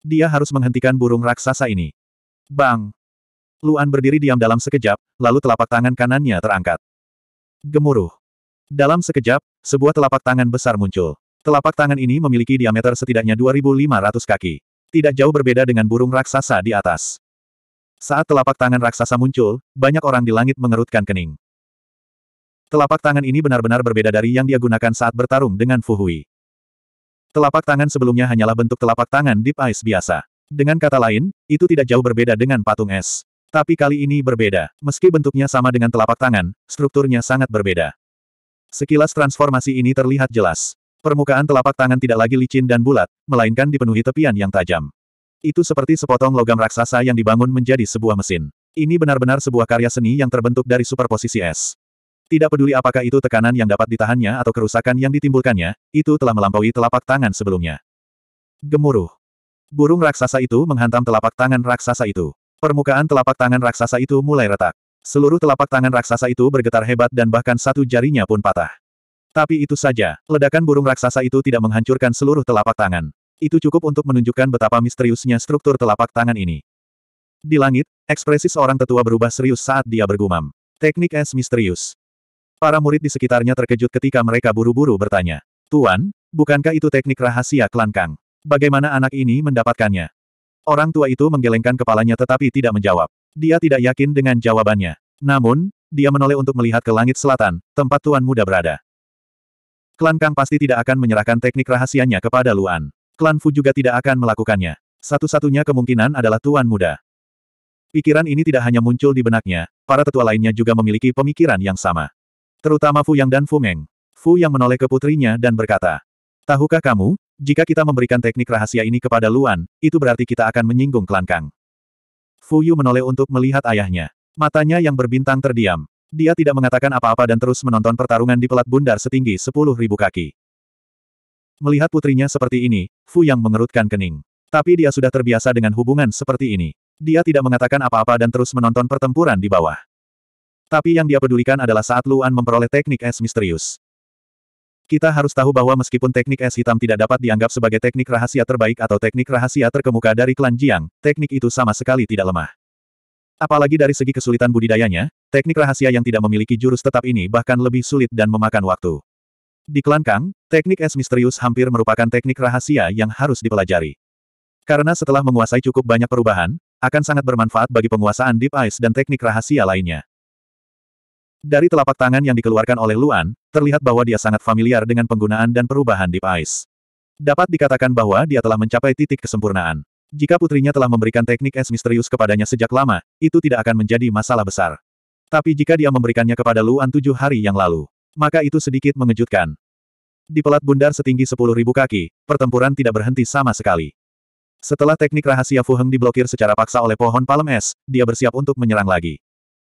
Speaker 1: Dia harus menghentikan burung raksasa ini. Bang! Luan berdiri diam dalam sekejap, lalu telapak tangan kanannya terangkat. Gemuruh. Dalam sekejap, sebuah telapak tangan besar muncul. Telapak tangan ini memiliki diameter setidaknya 2.500 kaki. Tidak jauh berbeda dengan burung raksasa di atas. Saat telapak tangan raksasa muncul, banyak orang di langit mengerutkan kening. Telapak tangan ini benar-benar berbeda dari yang dia gunakan saat bertarung dengan Fuhui. Telapak tangan sebelumnya hanyalah bentuk telapak tangan Deep Ice biasa. Dengan kata lain, itu tidak jauh berbeda dengan patung es. Tapi kali ini berbeda. Meski bentuknya sama dengan telapak tangan, strukturnya sangat berbeda. Sekilas transformasi ini terlihat jelas. Permukaan telapak tangan tidak lagi licin dan bulat, melainkan dipenuhi tepian yang tajam. Itu seperti sepotong logam raksasa yang dibangun menjadi sebuah mesin. Ini benar-benar sebuah karya seni yang terbentuk dari superposisi es. Tidak peduli apakah itu tekanan yang dapat ditahannya atau kerusakan yang ditimbulkannya, itu telah melampaui telapak tangan sebelumnya. Gemuruh. Burung raksasa itu menghantam telapak tangan raksasa itu. Permukaan telapak tangan raksasa itu mulai retak. Seluruh telapak tangan raksasa itu bergetar hebat dan bahkan satu jarinya pun patah. Tapi itu saja, ledakan burung raksasa itu tidak menghancurkan seluruh telapak tangan. Itu cukup untuk menunjukkan betapa misteriusnya struktur telapak tangan ini. Di langit, ekspresi seorang tetua berubah serius saat dia bergumam. Teknik es misterius. Para murid di sekitarnya terkejut ketika mereka buru-buru bertanya. Tuan, bukankah itu teknik rahasia klan Kang? Bagaimana anak ini mendapatkannya? Orang tua itu menggelengkan kepalanya tetapi tidak menjawab. Dia tidak yakin dengan jawabannya. Namun, dia menoleh untuk melihat ke langit selatan, tempat Tuan Muda berada. Klan Kang pasti tidak akan menyerahkan teknik rahasianya kepada Luan. Klan Fu juga tidak akan melakukannya. Satu-satunya kemungkinan adalah Tuan Muda. Pikiran ini tidak hanya muncul di benaknya, para tetua lainnya juga memiliki pemikiran yang sama. Terutama Fu Yang dan Fu Meng. Fu Yang menoleh ke putrinya dan berkata, Tahukah kamu, jika kita memberikan teknik rahasia ini kepada Luan, itu berarti kita akan menyinggung klan Kang. Fu Yu menoleh untuk melihat ayahnya. Matanya yang berbintang terdiam. Dia tidak mengatakan apa-apa dan terus menonton pertarungan di pelat bundar setinggi sepuluh ribu kaki. Melihat putrinya seperti ini, Fu Yang mengerutkan kening. Tapi dia sudah terbiasa dengan hubungan seperti ini. Dia tidak mengatakan apa-apa dan terus menonton pertempuran di bawah. Tapi yang dia pedulikan adalah saat Luan memperoleh teknik es misterius. Kita harus tahu bahwa meskipun teknik es hitam tidak dapat dianggap sebagai teknik rahasia terbaik atau teknik rahasia terkemuka dari klan Jiang, teknik itu sama sekali tidak lemah. Apalagi dari segi kesulitan budidayanya, teknik rahasia yang tidak memiliki jurus tetap ini bahkan lebih sulit dan memakan waktu. Di klan Kang, teknik es misterius hampir merupakan teknik rahasia yang harus dipelajari. Karena setelah menguasai cukup banyak perubahan, akan sangat bermanfaat bagi penguasaan Deep Ice dan teknik rahasia lainnya. Dari telapak tangan yang dikeluarkan oleh Luan, terlihat bahwa dia sangat familiar dengan penggunaan dan perubahan di Ice. Dapat dikatakan bahwa dia telah mencapai titik kesempurnaan. Jika putrinya telah memberikan teknik es misterius kepadanya sejak lama, itu tidak akan menjadi masalah besar. Tapi jika dia memberikannya kepada Luan tujuh hari yang lalu, maka itu sedikit mengejutkan. Di pelat bundar setinggi sepuluh ribu kaki, pertempuran tidak berhenti sama sekali. Setelah teknik rahasia Fu Heng diblokir secara paksa oleh pohon palem es, dia bersiap untuk menyerang lagi.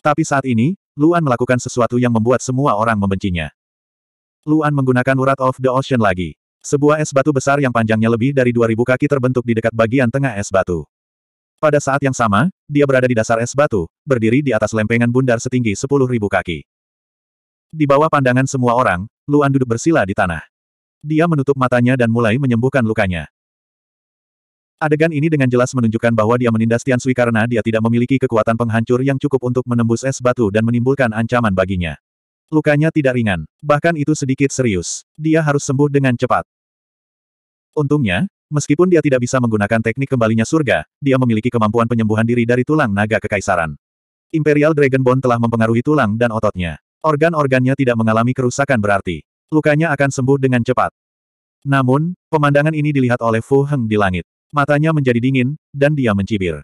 Speaker 1: Tapi saat ini, Luan melakukan sesuatu yang membuat semua orang membencinya. Luan menggunakan urat of the ocean lagi. Sebuah es batu besar yang panjangnya lebih dari 2000 kaki terbentuk di dekat bagian tengah es batu. Pada saat yang sama, dia berada di dasar es batu, berdiri di atas lempengan bundar setinggi 10.000 kaki. Di bawah pandangan semua orang, Luan duduk bersila di tanah. Dia menutup matanya dan mulai menyembuhkan lukanya. Adegan ini dengan jelas menunjukkan bahwa dia menindas Tian Sui karena dia tidak memiliki kekuatan penghancur yang cukup untuk menembus es batu dan menimbulkan ancaman baginya. Lukanya tidak ringan, bahkan itu sedikit serius. Dia harus sembuh dengan cepat. Untungnya, meskipun dia tidak bisa menggunakan teknik kembalinya surga, dia memiliki kemampuan penyembuhan diri dari tulang naga kekaisaran. Imperial Dragonbone telah mempengaruhi tulang dan ototnya. Organ-organnya tidak mengalami kerusakan berarti. Lukanya akan sembuh dengan cepat. Namun, pemandangan ini dilihat oleh Fu Heng di langit. Matanya menjadi dingin, dan dia mencibir.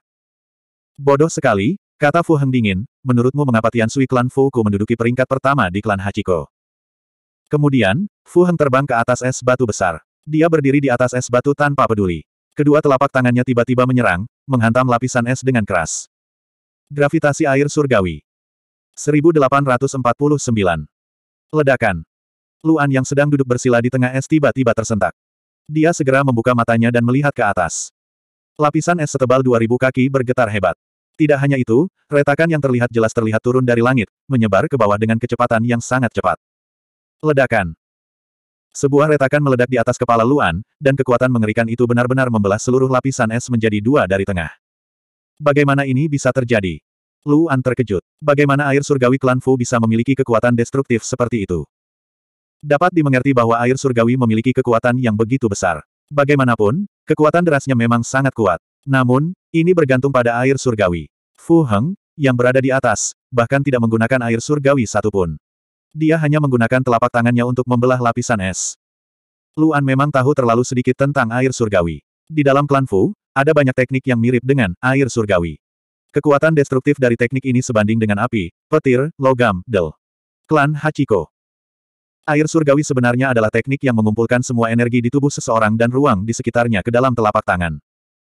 Speaker 1: Bodoh sekali, kata Fu Heng dingin, menurutmu mengapa Tian Sui klan Fu Ku menduduki peringkat pertama di klan Hachiko? Kemudian, Fu Heng terbang ke atas es batu besar. Dia berdiri di atas es batu tanpa peduli. Kedua telapak tangannya tiba-tiba menyerang, menghantam lapisan es dengan keras. Gravitasi air surgawi. 1849. Ledakan. Luan yang sedang duduk bersila di tengah es tiba-tiba tersentak. Dia segera membuka matanya dan melihat ke atas. Lapisan es setebal 2000 kaki bergetar hebat. Tidak hanya itu, retakan yang terlihat jelas terlihat turun dari langit, menyebar ke bawah dengan kecepatan yang sangat cepat. Ledakan. Sebuah retakan meledak di atas kepala Luan, dan kekuatan mengerikan itu benar-benar membelah seluruh lapisan es menjadi dua dari tengah. Bagaimana ini bisa terjadi? Luan terkejut. Bagaimana air surgawi klan Fu bisa memiliki kekuatan destruktif seperti itu? Dapat dimengerti bahwa air surgawi memiliki kekuatan yang begitu besar. Bagaimanapun, kekuatan derasnya memang sangat kuat. Namun, ini bergantung pada air surgawi. Fu Heng, yang berada di atas, bahkan tidak menggunakan air surgawi satupun. Dia hanya menggunakan telapak tangannya untuk membelah lapisan es. Luan memang tahu terlalu sedikit tentang air surgawi. Di dalam klan Fu, ada banyak teknik yang mirip dengan air surgawi. Kekuatan destruktif dari teknik ini sebanding dengan api, petir, logam, del. Klan Hachiko Air surgawi sebenarnya adalah teknik yang mengumpulkan semua energi di tubuh seseorang dan ruang di sekitarnya ke dalam telapak tangan.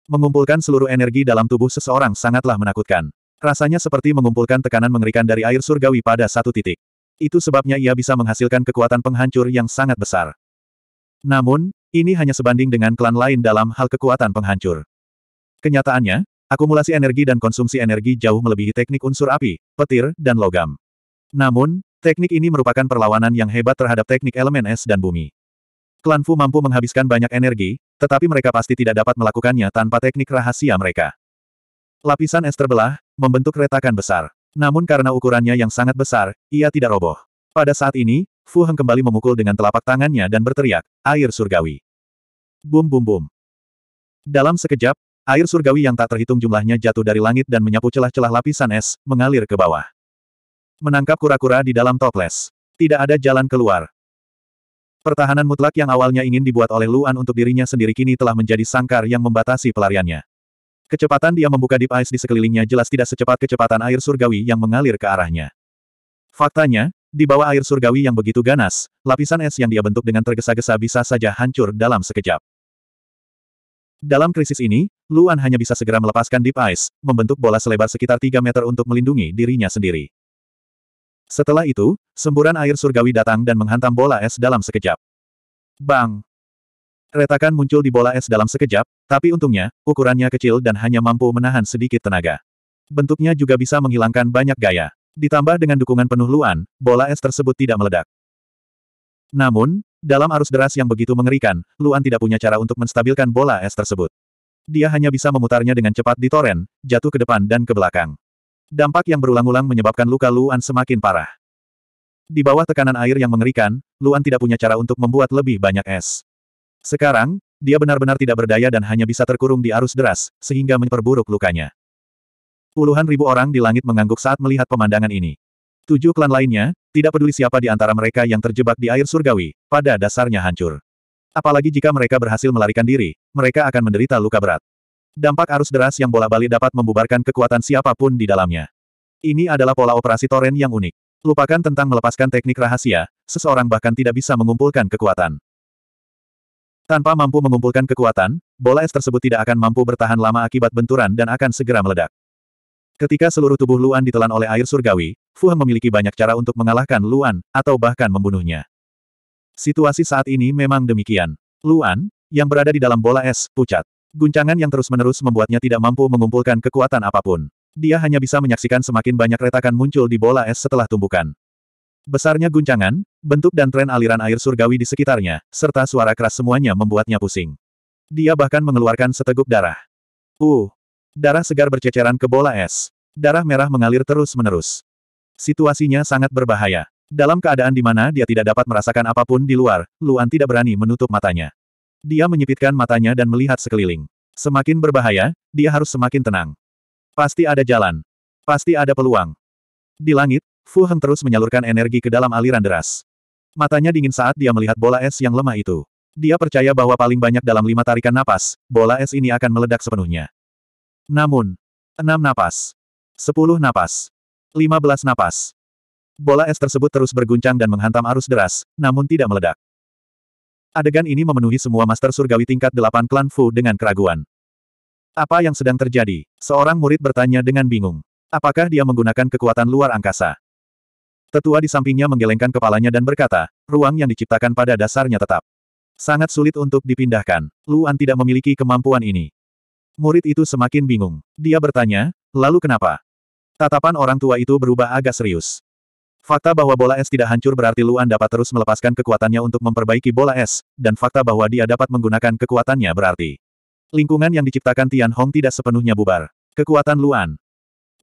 Speaker 1: Mengumpulkan seluruh energi dalam tubuh seseorang sangatlah menakutkan. Rasanya seperti mengumpulkan tekanan mengerikan dari air surgawi pada satu titik. Itu sebabnya ia bisa menghasilkan kekuatan penghancur yang sangat besar. Namun, ini hanya sebanding dengan klan lain dalam hal kekuatan penghancur. Kenyataannya, akumulasi energi dan konsumsi energi jauh melebihi teknik unsur api, petir, dan logam. Namun, Teknik ini merupakan perlawanan yang hebat terhadap teknik elemen es dan bumi. Klan Fu mampu menghabiskan banyak energi, tetapi mereka pasti tidak dapat melakukannya tanpa teknik rahasia mereka. Lapisan es terbelah, membentuk retakan besar. Namun karena ukurannya yang sangat besar, ia tidak roboh. Pada saat ini, Fu Heng kembali memukul dengan telapak tangannya dan berteriak, air surgawi. Bum bum bum. Dalam sekejap, air surgawi yang tak terhitung jumlahnya jatuh dari langit dan menyapu celah-celah lapisan es, mengalir ke bawah. Menangkap kura-kura di dalam toples. Tidak ada jalan keluar. Pertahanan mutlak yang awalnya ingin dibuat oleh Luan untuk dirinya sendiri kini telah menjadi sangkar yang membatasi pelariannya. Kecepatan dia membuka deep ice di sekelilingnya jelas tidak secepat kecepatan air surgawi yang mengalir ke arahnya. Faktanya, di bawah air surgawi yang begitu ganas, lapisan es yang dia bentuk dengan tergesa-gesa bisa saja hancur dalam sekejap. Dalam krisis ini, Luan hanya bisa segera melepaskan deep ice, membentuk bola selebar sekitar 3 meter untuk melindungi dirinya sendiri. Setelah itu, semburan air surgawi datang dan menghantam bola es dalam sekejap. Bang! Retakan muncul di bola es dalam sekejap, tapi untungnya, ukurannya kecil dan hanya mampu menahan sedikit tenaga. Bentuknya juga bisa menghilangkan banyak gaya. Ditambah dengan dukungan penuh luan, bola es tersebut tidak meledak. Namun, dalam arus deras yang begitu mengerikan, Luan tidak punya cara untuk menstabilkan bola es tersebut. Dia hanya bisa memutarnya dengan cepat di toren, jatuh ke depan dan ke belakang. Dampak yang berulang-ulang menyebabkan luka Luan semakin parah. Di bawah tekanan air yang mengerikan, Luan tidak punya cara untuk membuat lebih banyak es. Sekarang, dia benar-benar tidak berdaya dan hanya bisa terkurung di arus deras, sehingga memperburuk lukanya. Puluhan ribu orang di langit mengangguk saat melihat pemandangan ini. Tujuh klan lainnya, tidak peduli siapa di antara mereka yang terjebak di air surgawi, pada dasarnya hancur. Apalagi jika mereka berhasil melarikan diri, mereka akan menderita luka berat. Dampak arus deras yang bola-balik dapat membubarkan kekuatan siapapun di dalamnya. Ini adalah pola operasi Toren yang unik. Lupakan tentang melepaskan teknik rahasia, seseorang bahkan tidak bisa mengumpulkan kekuatan. Tanpa mampu mengumpulkan kekuatan, bola es tersebut tidak akan mampu bertahan lama akibat benturan dan akan segera meledak. Ketika seluruh tubuh Luan ditelan oleh air surgawi, Fuang memiliki banyak cara untuk mengalahkan Luan, atau bahkan membunuhnya. Situasi saat ini memang demikian. Luan, yang berada di dalam bola es, pucat. Guncangan yang terus-menerus membuatnya tidak mampu mengumpulkan kekuatan apapun. Dia hanya bisa menyaksikan semakin banyak retakan muncul di bola es setelah tumbukan. Besarnya guncangan, bentuk dan tren aliran air surgawi di sekitarnya, serta suara keras semuanya membuatnya pusing. Dia bahkan mengeluarkan seteguk darah. Uh! Darah segar berceceran ke bola es. Darah merah mengalir terus-menerus. Situasinya sangat berbahaya. Dalam keadaan di mana dia tidak dapat merasakan apapun di luar, Luan tidak berani menutup matanya. Dia menyipitkan matanya dan melihat sekeliling. Semakin berbahaya, dia harus semakin tenang. Pasti ada jalan. Pasti ada peluang. Di langit, Fu Heng terus menyalurkan energi ke dalam aliran deras. Matanya dingin saat dia melihat bola es yang lemah itu. Dia percaya bahwa paling banyak dalam lima tarikan napas, bola es ini akan meledak sepenuhnya. Namun, enam napas, sepuluh napas, lima belas napas. Bola es tersebut terus berguncang dan menghantam arus deras, namun tidak meledak. Adegan ini memenuhi semua master surgawi tingkat delapan klan Fu dengan keraguan. Apa yang sedang terjadi? Seorang murid bertanya dengan bingung. Apakah dia menggunakan kekuatan luar angkasa? Tetua di sampingnya menggelengkan kepalanya dan berkata, ruang yang diciptakan pada dasarnya tetap. Sangat sulit untuk dipindahkan. Luan tidak memiliki kemampuan ini. Murid itu semakin bingung. Dia bertanya, lalu kenapa? Tatapan orang tua itu berubah agak serius. Fakta bahwa bola es tidak hancur berarti Luan dapat terus melepaskan kekuatannya untuk memperbaiki bola es, dan fakta bahwa dia dapat menggunakan kekuatannya berarti lingkungan yang diciptakan Tian Hong tidak sepenuhnya bubar. Kekuatan Luan.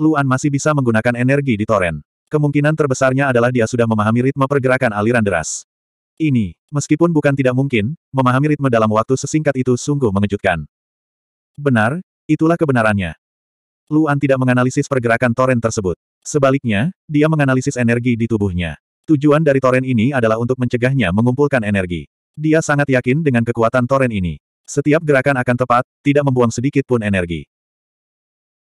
Speaker 1: Luan masih bisa menggunakan energi di toren. Kemungkinan terbesarnya adalah dia sudah memahami ritme pergerakan aliran deras. Ini, meskipun bukan tidak mungkin, memahami ritme dalam waktu sesingkat itu sungguh mengejutkan. Benar, itulah kebenarannya. Luan tidak menganalisis pergerakan toren tersebut. Sebaliknya, dia menganalisis energi di tubuhnya. Tujuan dari toren ini adalah untuk mencegahnya mengumpulkan energi. Dia sangat yakin dengan kekuatan toren ini. Setiap gerakan akan tepat, tidak membuang sedikit pun energi.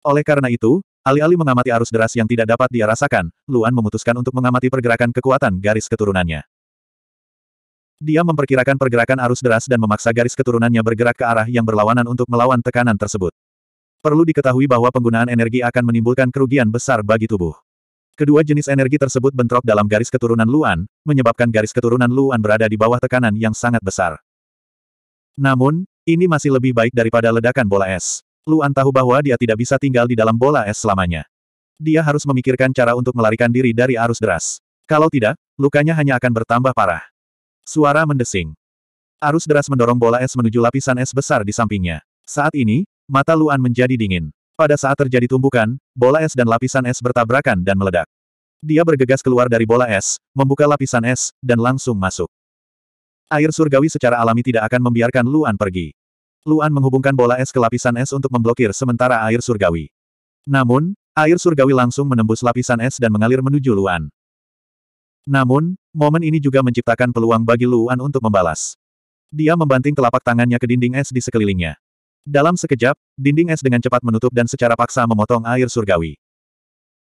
Speaker 1: Oleh karena itu, alih-alih mengamati arus deras yang tidak dapat dia rasakan, Luan memutuskan untuk mengamati pergerakan kekuatan garis keturunannya. Dia memperkirakan pergerakan arus deras dan memaksa garis keturunannya bergerak ke arah yang berlawanan untuk melawan tekanan tersebut. Perlu diketahui bahwa penggunaan energi akan menimbulkan kerugian besar bagi tubuh. Kedua jenis energi tersebut bentrok dalam garis keturunan Luan, menyebabkan garis keturunan Luan berada di bawah tekanan yang sangat besar. Namun, ini masih lebih baik daripada ledakan bola es. Luan tahu bahwa dia tidak bisa tinggal di dalam bola es selamanya. Dia harus memikirkan cara untuk melarikan diri dari arus deras. Kalau tidak, lukanya hanya akan bertambah parah. Suara mendesing. Arus deras mendorong bola es menuju lapisan es besar di sampingnya. Saat ini, Mata Luan menjadi dingin. Pada saat terjadi tumbukan, bola es dan lapisan es bertabrakan dan meledak. Dia bergegas keluar dari bola es, membuka lapisan es, dan langsung masuk. Air surgawi secara alami tidak akan membiarkan Luan pergi. Luan menghubungkan bola es ke lapisan es untuk memblokir sementara air surgawi. Namun, air surgawi langsung menembus lapisan es dan mengalir menuju Luan. Namun, momen ini juga menciptakan peluang bagi Luan untuk membalas. Dia membanting telapak tangannya ke dinding es di sekelilingnya. Dalam sekejap, dinding es dengan cepat menutup dan secara paksa memotong air surgawi.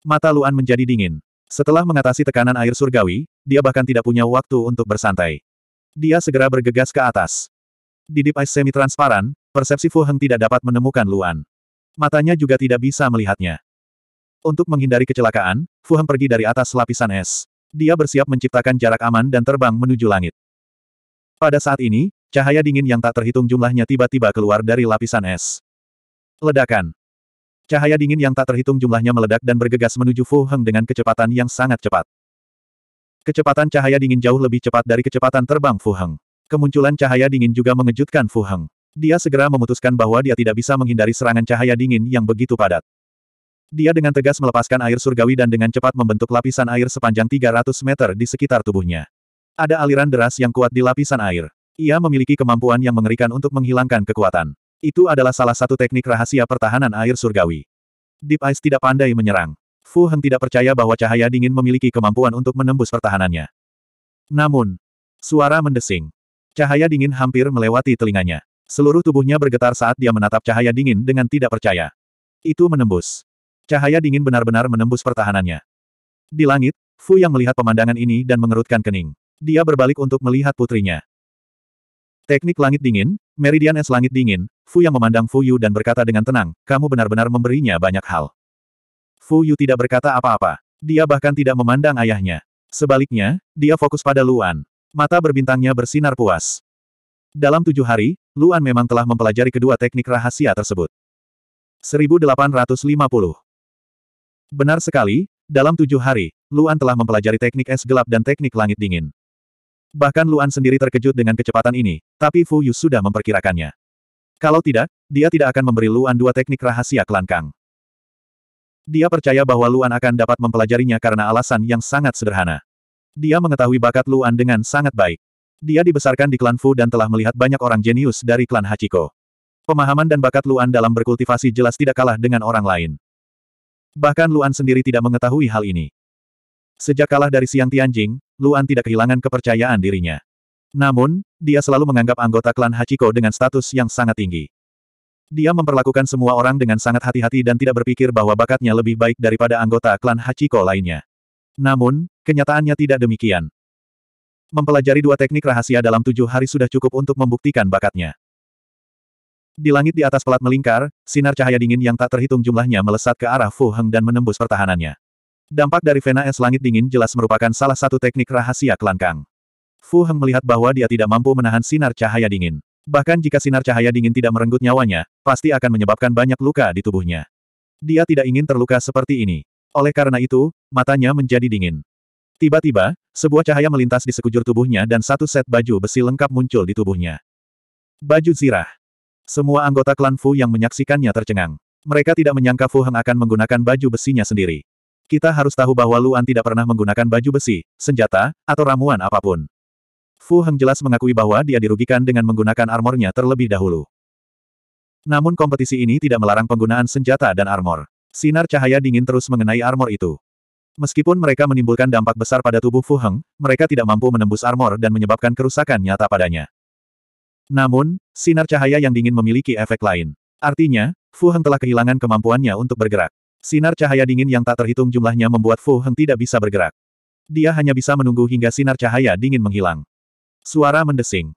Speaker 1: Mata Luan menjadi dingin. Setelah mengatasi tekanan air surgawi, dia bahkan tidak punya waktu untuk bersantai. Dia segera bergegas ke atas. Di deep ice semi-transparan, persepsi Fu Heng tidak dapat menemukan Luan. Matanya juga tidak bisa melihatnya. Untuk menghindari kecelakaan, Fu Heng pergi dari atas lapisan es. Dia bersiap menciptakan jarak aman dan terbang menuju langit. Pada saat ini, Cahaya dingin yang tak terhitung jumlahnya tiba-tiba keluar dari lapisan es. Ledakan. Cahaya dingin yang tak terhitung jumlahnya meledak dan bergegas menuju Fu Heng dengan kecepatan yang sangat cepat. Kecepatan cahaya dingin jauh lebih cepat dari kecepatan terbang Fu Heng. Kemunculan cahaya dingin juga mengejutkan Fu Heng. Dia segera memutuskan bahwa dia tidak bisa menghindari serangan cahaya dingin yang begitu padat. Dia dengan tegas melepaskan air surgawi dan dengan cepat membentuk lapisan air sepanjang 300 meter di sekitar tubuhnya. Ada aliran deras yang kuat di lapisan air. Ia memiliki kemampuan yang mengerikan untuk menghilangkan kekuatan. Itu adalah salah satu teknik rahasia pertahanan air surgawi. Deep Ice tidak pandai menyerang. Fu Heng tidak percaya bahwa cahaya dingin memiliki kemampuan untuk menembus pertahanannya. Namun, suara mendesing. Cahaya dingin hampir melewati telinganya. Seluruh tubuhnya bergetar saat dia menatap cahaya dingin dengan tidak percaya. Itu menembus. Cahaya dingin benar-benar menembus pertahanannya. Di langit, Fu yang melihat pemandangan ini dan mengerutkan kening. Dia berbalik untuk melihat putrinya. Teknik langit dingin, meridian es langit dingin, Fu yang memandang Fu Yu dan berkata dengan tenang, kamu benar-benar memberinya banyak hal. Fu Yu tidak berkata apa-apa. Dia bahkan tidak memandang ayahnya. Sebaliknya, dia fokus pada Luan. Mata berbintangnya bersinar puas. Dalam tujuh hari, Luan memang telah mempelajari kedua teknik rahasia tersebut. 1850 Benar sekali, dalam tujuh hari, Luan telah mempelajari teknik es gelap dan teknik langit dingin. Bahkan Luan sendiri terkejut dengan kecepatan ini, tapi Fu Yu sudah memperkirakannya. Kalau tidak, dia tidak akan memberi Luan dua teknik rahasia klan Kang. Dia percaya bahwa Luan akan dapat mempelajarinya karena alasan yang sangat sederhana. Dia mengetahui bakat Luan dengan sangat baik. Dia dibesarkan di klan Fu dan telah melihat banyak orang jenius dari klan Hachiko. Pemahaman dan bakat Luan dalam berkultivasi jelas tidak kalah dengan orang lain. Bahkan Luan sendiri tidak mengetahui hal ini. Sejak kalah dari Siang Tianjing, Luan tidak kehilangan kepercayaan dirinya. Namun, dia selalu menganggap anggota klan Hachiko dengan status yang sangat tinggi. Dia memperlakukan semua orang dengan sangat hati-hati dan tidak berpikir bahwa bakatnya lebih baik daripada anggota klan Hachiko lainnya. Namun, kenyataannya tidak demikian. Mempelajari dua teknik rahasia dalam tujuh hari sudah cukup untuk membuktikan bakatnya. Di langit di atas pelat melingkar, sinar cahaya dingin yang tak terhitung jumlahnya melesat ke arah Fu Heng dan menembus pertahanannya. Dampak dari Vena Es Langit Dingin jelas merupakan salah satu teknik rahasia Kelangkang. Fu Heng melihat bahwa dia tidak mampu menahan sinar cahaya dingin. Bahkan jika sinar cahaya dingin tidak merenggut nyawanya, pasti akan menyebabkan banyak luka di tubuhnya. Dia tidak ingin terluka seperti ini. Oleh karena itu, matanya menjadi dingin. Tiba-tiba, sebuah cahaya melintas di sekujur tubuhnya dan satu set baju besi lengkap muncul di tubuhnya. Baju zirah. Semua anggota klan Fu yang menyaksikannya tercengang. Mereka tidak menyangka Fu Heng akan menggunakan baju besinya sendiri. Kita harus tahu bahwa Luan tidak pernah menggunakan baju besi, senjata, atau ramuan apapun. Fu Heng jelas mengakui bahwa dia dirugikan dengan menggunakan armornya terlebih dahulu. Namun kompetisi ini tidak melarang penggunaan senjata dan armor. Sinar cahaya dingin terus mengenai armor itu. Meskipun mereka menimbulkan dampak besar pada tubuh Fu Heng, mereka tidak mampu menembus armor dan menyebabkan kerusakan nyata padanya. Namun, sinar cahaya yang dingin memiliki efek lain. Artinya, Fu Heng telah kehilangan kemampuannya untuk bergerak. Sinar cahaya dingin yang tak terhitung jumlahnya membuat Fu Heng tidak bisa bergerak. Dia hanya bisa menunggu hingga sinar cahaya dingin menghilang. Suara mendesing.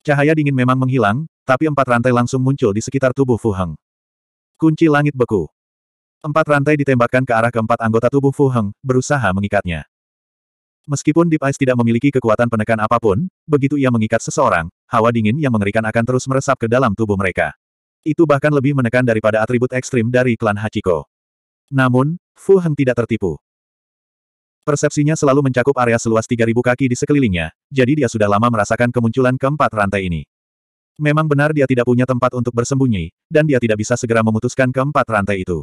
Speaker 1: Cahaya dingin memang menghilang, tapi empat rantai langsung muncul di sekitar tubuh Fu Heng. Kunci langit beku. Empat rantai ditembakkan ke arah keempat anggota tubuh Fu Heng, berusaha mengikatnya. Meskipun Deep Ice tidak memiliki kekuatan penekan apapun, begitu ia mengikat seseorang, hawa dingin yang mengerikan akan terus meresap ke dalam tubuh mereka. Itu bahkan lebih menekan daripada atribut ekstrim dari klan Hachiko. Namun, Fu Heng tidak tertipu. Persepsinya selalu mencakup area seluas 3.000 kaki di sekelilingnya, jadi dia sudah lama merasakan kemunculan keempat rantai ini. Memang benar dia tidak punya tempat untuk bersembunyi, dan dia tidak bisa segera memutuskan keempat rantai itu.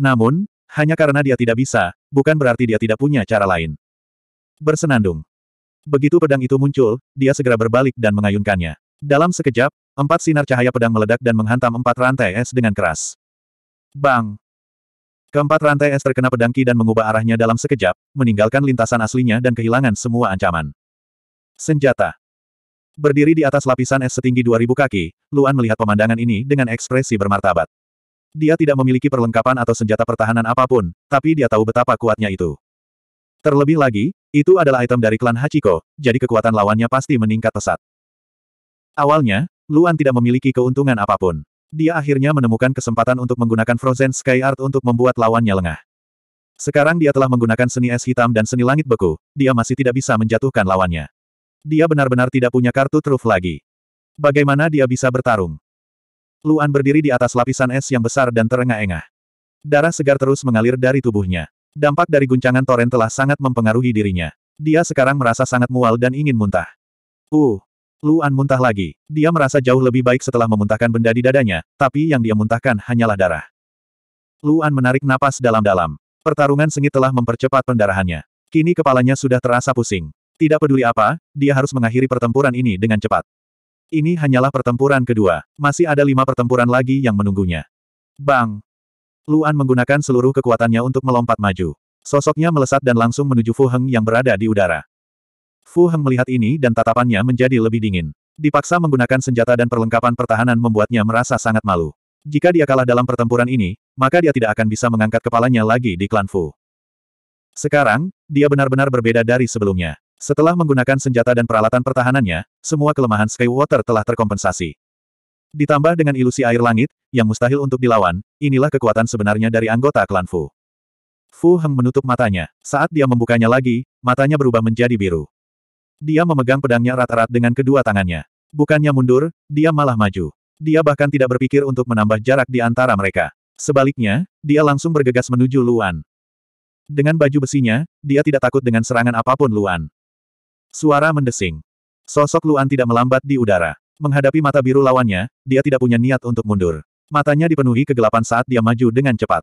Speaker 1: Namun, hanya karena dia tidak bisa, bukan berarti dia tidak punya cara lain. Bersenandung. Begitu pedang itu muncul, dia segera berbalik dan mengayunkannya. Dalam sekejap, empat sinar cahaya pedang meledak dan menghantam empat rantai es dengan keras. Bang! Keempat rantai es terkena pedangki dan mengubah arahnya dalam sekejap, meninggalkan lintasan aslinya dan kehilangan semua ancaman. Senjata. Berdiri di atas lapisan es setinggi 2000 kaki, Luan melihat pemandangan ini dengan ekspresi bermartabat. Dia tidak memiliki perlengkapan atau senjata pertahanan apapun, tapi dia tahu betapa kuatnya itu. Terlebih lagi, itu adalah item dari klan Hachiko, jadi kekuatan lawannya pasti meningkat pesat. Awalnya, Luan tidak memiliki keuntungan apapun. Dia akhirnya menemukan kesempatan untuk menggunakan Frozen Sky Art untuk membuat lawannya lengah. Sekarang dia telah menggunakan seni es hitam dan seni langit beku, dia masih tidak bisa menjatuhkan lawannya. Dia benar-benar tidak punya kartu truf lagi. Bagaimana dia bisa bertarung? Luan berdiri di atas lapisan es yang besar dan terengah-engah. Darah segar terus mengalir dari tubuhnya. Dampak dari guncangan toren telah sangat mempengaruhi dirinya. Dia sekarang merasa sangat mual dan ingin muntah. Uh, Luan muntah lagi. Dia merasa jauh lebih baik setelah memuntahkan benda di dadanya, tapi yang dia muntahkan hanyalah darah. Luan menarik napas dalam-dalam. Pertarungan sengit telah mempercepat pendarahannya. Kini kepalanya sudah terasa pusing. Tidak peduli apa, dia harus mengakhiri pertempuran ini dengan cepat. Ini hanyalah pertempuran kedua. Masih ada lima pertempuran lagi yang menunggunya. Bang! Luan menggunakan seluruh kekuatannya untuk melompat maju. Sosoknya melesat dan langsung menuju Fu Heng yang berada di udara. Fu Heng melihat ini dan tatapannya menjadi lebih dingin. Dipaksa menggunakan senjata dan perlengkapan pertahanan membuatnya merasa sangat malu. Jika dia kalah dalam pertempuran ini, maka dia tidak akan bisa mengangkat kepalanya lagi di klan Fu. Sekarang, dia benar-benar berbeda dari sebelumnya. Setelah menggunakan senjata dan peralatan pertahanannya, semua kelemahan Skywater telah terkompensasi. Ditambah dengan ilusi air langit, yang mustahil untuk dilawan, inilah kekuatan sebenarnya dari anggota klan Fu. Fu Heng menutup matanya. Saat dia membukanya lagi, matanya berubah menjadi biru. Dia memegang pedangnya rata-rat dengan kedua tangannya. Bukannya mundur, dia malah maju. Dia bahkan tidak berpikir untuk menambah jarak di antara mereka. Sebaliknya, dia langsung bergegas menuju Luan. Dengan baju besinya, dia tidak takut dengan serangan apapun Luan. Suara mendesing. Sosok Luan tidak melambat di udara. Menghadapi mata biru lawannya, dia tidak punya niat untuk mundur. Matanya dipenuhi kegelapan saat dia maju dengan cepat.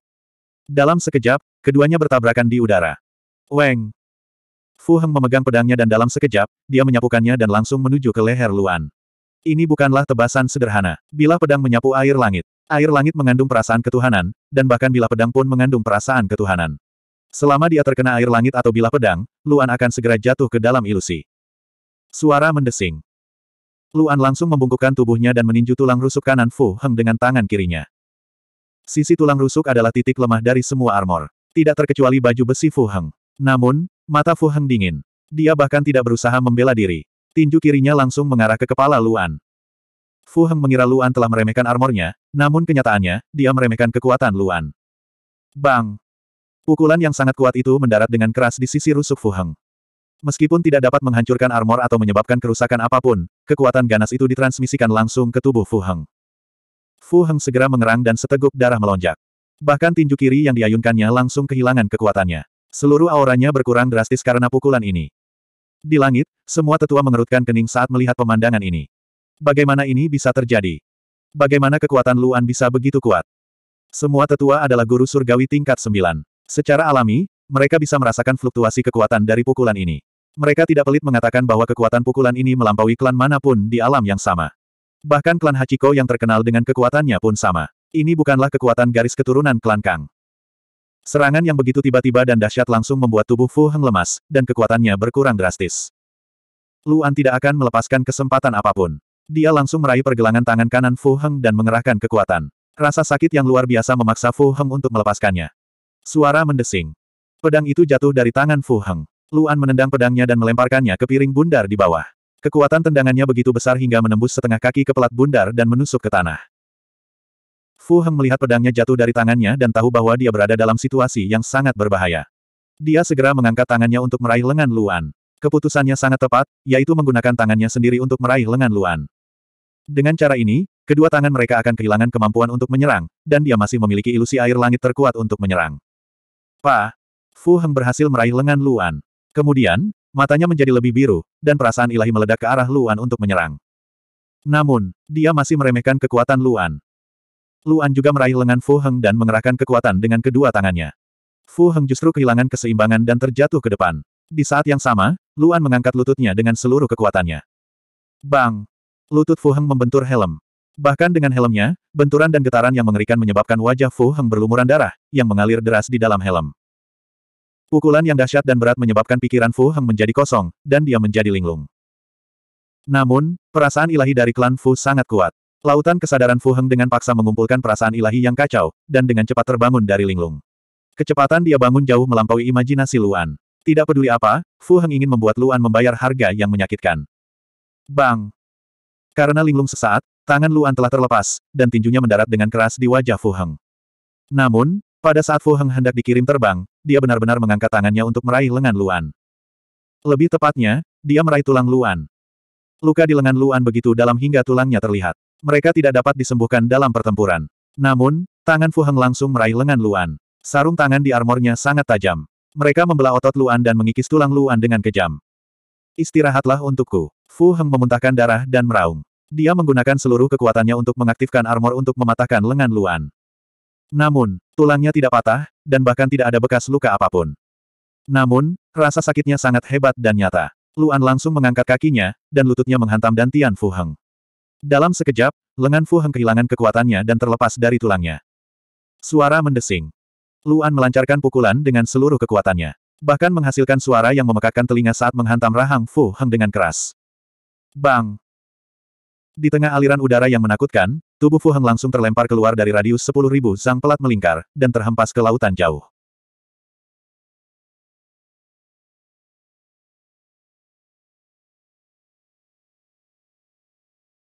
Speaker 1: Dalam sekejap, keduanya bertabrakan di udara. Weng! Fu Heng memegang pedangnya dan dalam sekejap, dia menyapukannya dan langsung menuju ke leher Luan. Ini bukanlah tebasan sederhana. Bila pedang menyapu air langit, air langit mengandung perasaan ketuhanan, dan bahkan bila pedang pun mengandung perasaan ketuhanan. Selama dia terkena air langit atau bila pedang, Luan akan segera jatuh ke dalam ilusi. Suara mendesing. Luan langsung membungkukkan tubuhnya dan meninju tulang rusuk kanan Fu Heng dengan tangan kirinya. Sisi tulang rusuk adalah titik lemah dari semua armor. Tidak terkecuali baju besi Fu Heng. Namun, Mata Fu Heng dingin. Dia bahkan tidak berusaha membela diri. Tinju kirinya langsung mengarah ke kepala Luan. Fu Heng mengira Luan telah meremehkan armornya, namun kenyataannya, dia meremehkan kekuatan Luan. Bang! Pukulan yang sangat kuat itu mendarat dengan keras di sisi rusuk Fu Heng. Meskipun tidak dapat menghancurkan armor atau menyebabkan kerusakan apapun, kekuatan ganas itu ditransmisikan langsung ke tubuh Fu Heng. Fu Heng segera mengerang dan seteguk darah melonjak. Bahkan tinju kiri yang diayunkannya langsung kehilangan kekuatannya. Seluruh auranya berkurang drastis karena pukulan ini. Di langit, semua tetua mengerutkan kening saat melihat pemandangan ini. Bagaimana ini bisa terjadi? Bagaimana kekuatan Luan bisa begitu kuat? Semua tetua adalah guru surgawi tingkat 9. Secara alami, mereka bisa merasakan fluktuasi kekuatan dari pukulan ini. Mereka tidak pelit mengatakan bahwa kekuatan pukulan ini melampaui klan manapun di alam yang sama. Bahkan klan Hachiko yang terkenal dengan kekuatannya pun sama. Ini bukanlah kekuatan garis keturunan klan Kang. Serangan yang begitu tiba-tiba dan dahsyat langsung membuat tubuh Fu Heng lemas, dan kekuatannya berkurang drastis. Luan tidak akan melepaskan kesempatan apapun. Dia langsung meraih pergelangan tangan kanan Fu Heng dan mengerahkan kekuatan. Rasa sakit yang luar biasa memaksa Fu Heng untuk melepaskannya. Suara mendesing. Pedang itu jatuh dari tangan Fu Heng. Luan menendang pedangnya dan melemparkannya ke piring bundar di bawah. Kekuatan tendangannya begitu besar hingga menembus setengah kaki ke pelat bundar dan menusuk ke tanah. Fu Heng melihat pedangnya jatuh dari tangannya dan tahu bahwa dia berada dalam situasi yang sangat berbahaya. Dia segera mengangkat tangannya untuk meraih lengan Luan. Keputusannya sangat tepat, yaitu menggunakan tangannya sendiri untuk meraih lengan Luan. Dengan cara ini, kedua tangan mereka akan kehilangan kemampuan untuk menyerang, dan dia masih memiliki ilusi air langit terkuat untuk menyerang. Pa! Fu Heng berhasil meraih lengan Luan. Kemudian, matanya menjadi lebih biru, dan perasaan ilahi meledak ke arah Luan untuk menyerang. Namun, dia masih meremehkan kekuatan Luan. Luan juga meraih lengan Fu Heng dan mengerahkan kekuatan dengan kedua tangannya. Fu Heng justru kehilangan keseimbangan dan terjatuh ke depan. Di saat yang sama, Luan mengangkat lututnya dengan seluruh kekuatannya. Bang! Lutut Fu Heng membentur helm. Bahkan dengan helmnya, benturan dan getaran yang mengerikan menyebabkan wajah Fu Heng berlumuran darah, yang mengalir deras di dalam helm. Pukulan yang dahsyat dan berat menyebabkan pikiran Fu Heng menjadi kosong, dan dia menjadi linglung. Namun, perasaan ilahi dari klan Fu sangat kuat. Lautan kesadaran Fu Heng dengan paksa mengumpulkan perasaan ilahi yang kacau, dan dengan cepat terbangun dari linglung. Kecepatan dia bangun jauh melampaui imajinasi Luan. Tidak peduli apa, Fu Heng ingin membuat Luan membayar harga yang menyakitkan. Bang! Karena linglung sesaat, tangan Luan telah terlepas, dan tinjunya mendarat dengan keras di wajah Fu Heng. Namun, pada saat Fu Heng hendak dikirim terbang, dia benar-benar mengangkat tangannya untuk meraih lengan Luan. Lebih tepatnya, dia meraih tulang Luan. Luka di lengan Luan begitu dalam hingga tulangnya terlihat. Mereka tidak dapat disembuhkan dalam pertempuran. Namun, tangan Fuheng langsung meraih lengan Luan. Sarung tangan di armornya sangat tajam. Mereka membelah otot Luan dan mengikis tulang Luan dengan kejam. Istirahatlah untukku. Fu Heng memuntahkan darah dan meraung. Dia menggunakan seluruh kekuatannya untuk mengaktifkan armor untuk mematahkan lengan Luan. Namun, tulangnya tidak patah, dan bahkan tidak ada bekas luka apapun. Namun, rasa sakitnya sangat hebat dan nyata. Luan langsung mengangkat kakinya, dan lututnya menghantam dantian Fu Heng. Dalam sekejap, lengan Fu Heng kehilangan kekuatannya dan terlepas dari tulangnya. Suara mendesing. Luan melancarkan pukulan dengan seluruh kekuatannya. Bahkan menghasilkan suara yang memekakkan telinga saat menghantam rahang Fu Heng dengan keras. Bang! Di tengah aliran udara yang menakutkan, tubuh Fu Heng langsung terlempar keluar dari radius 10.000 sang pelat melingkar, dan terhempas ke lautan jauh.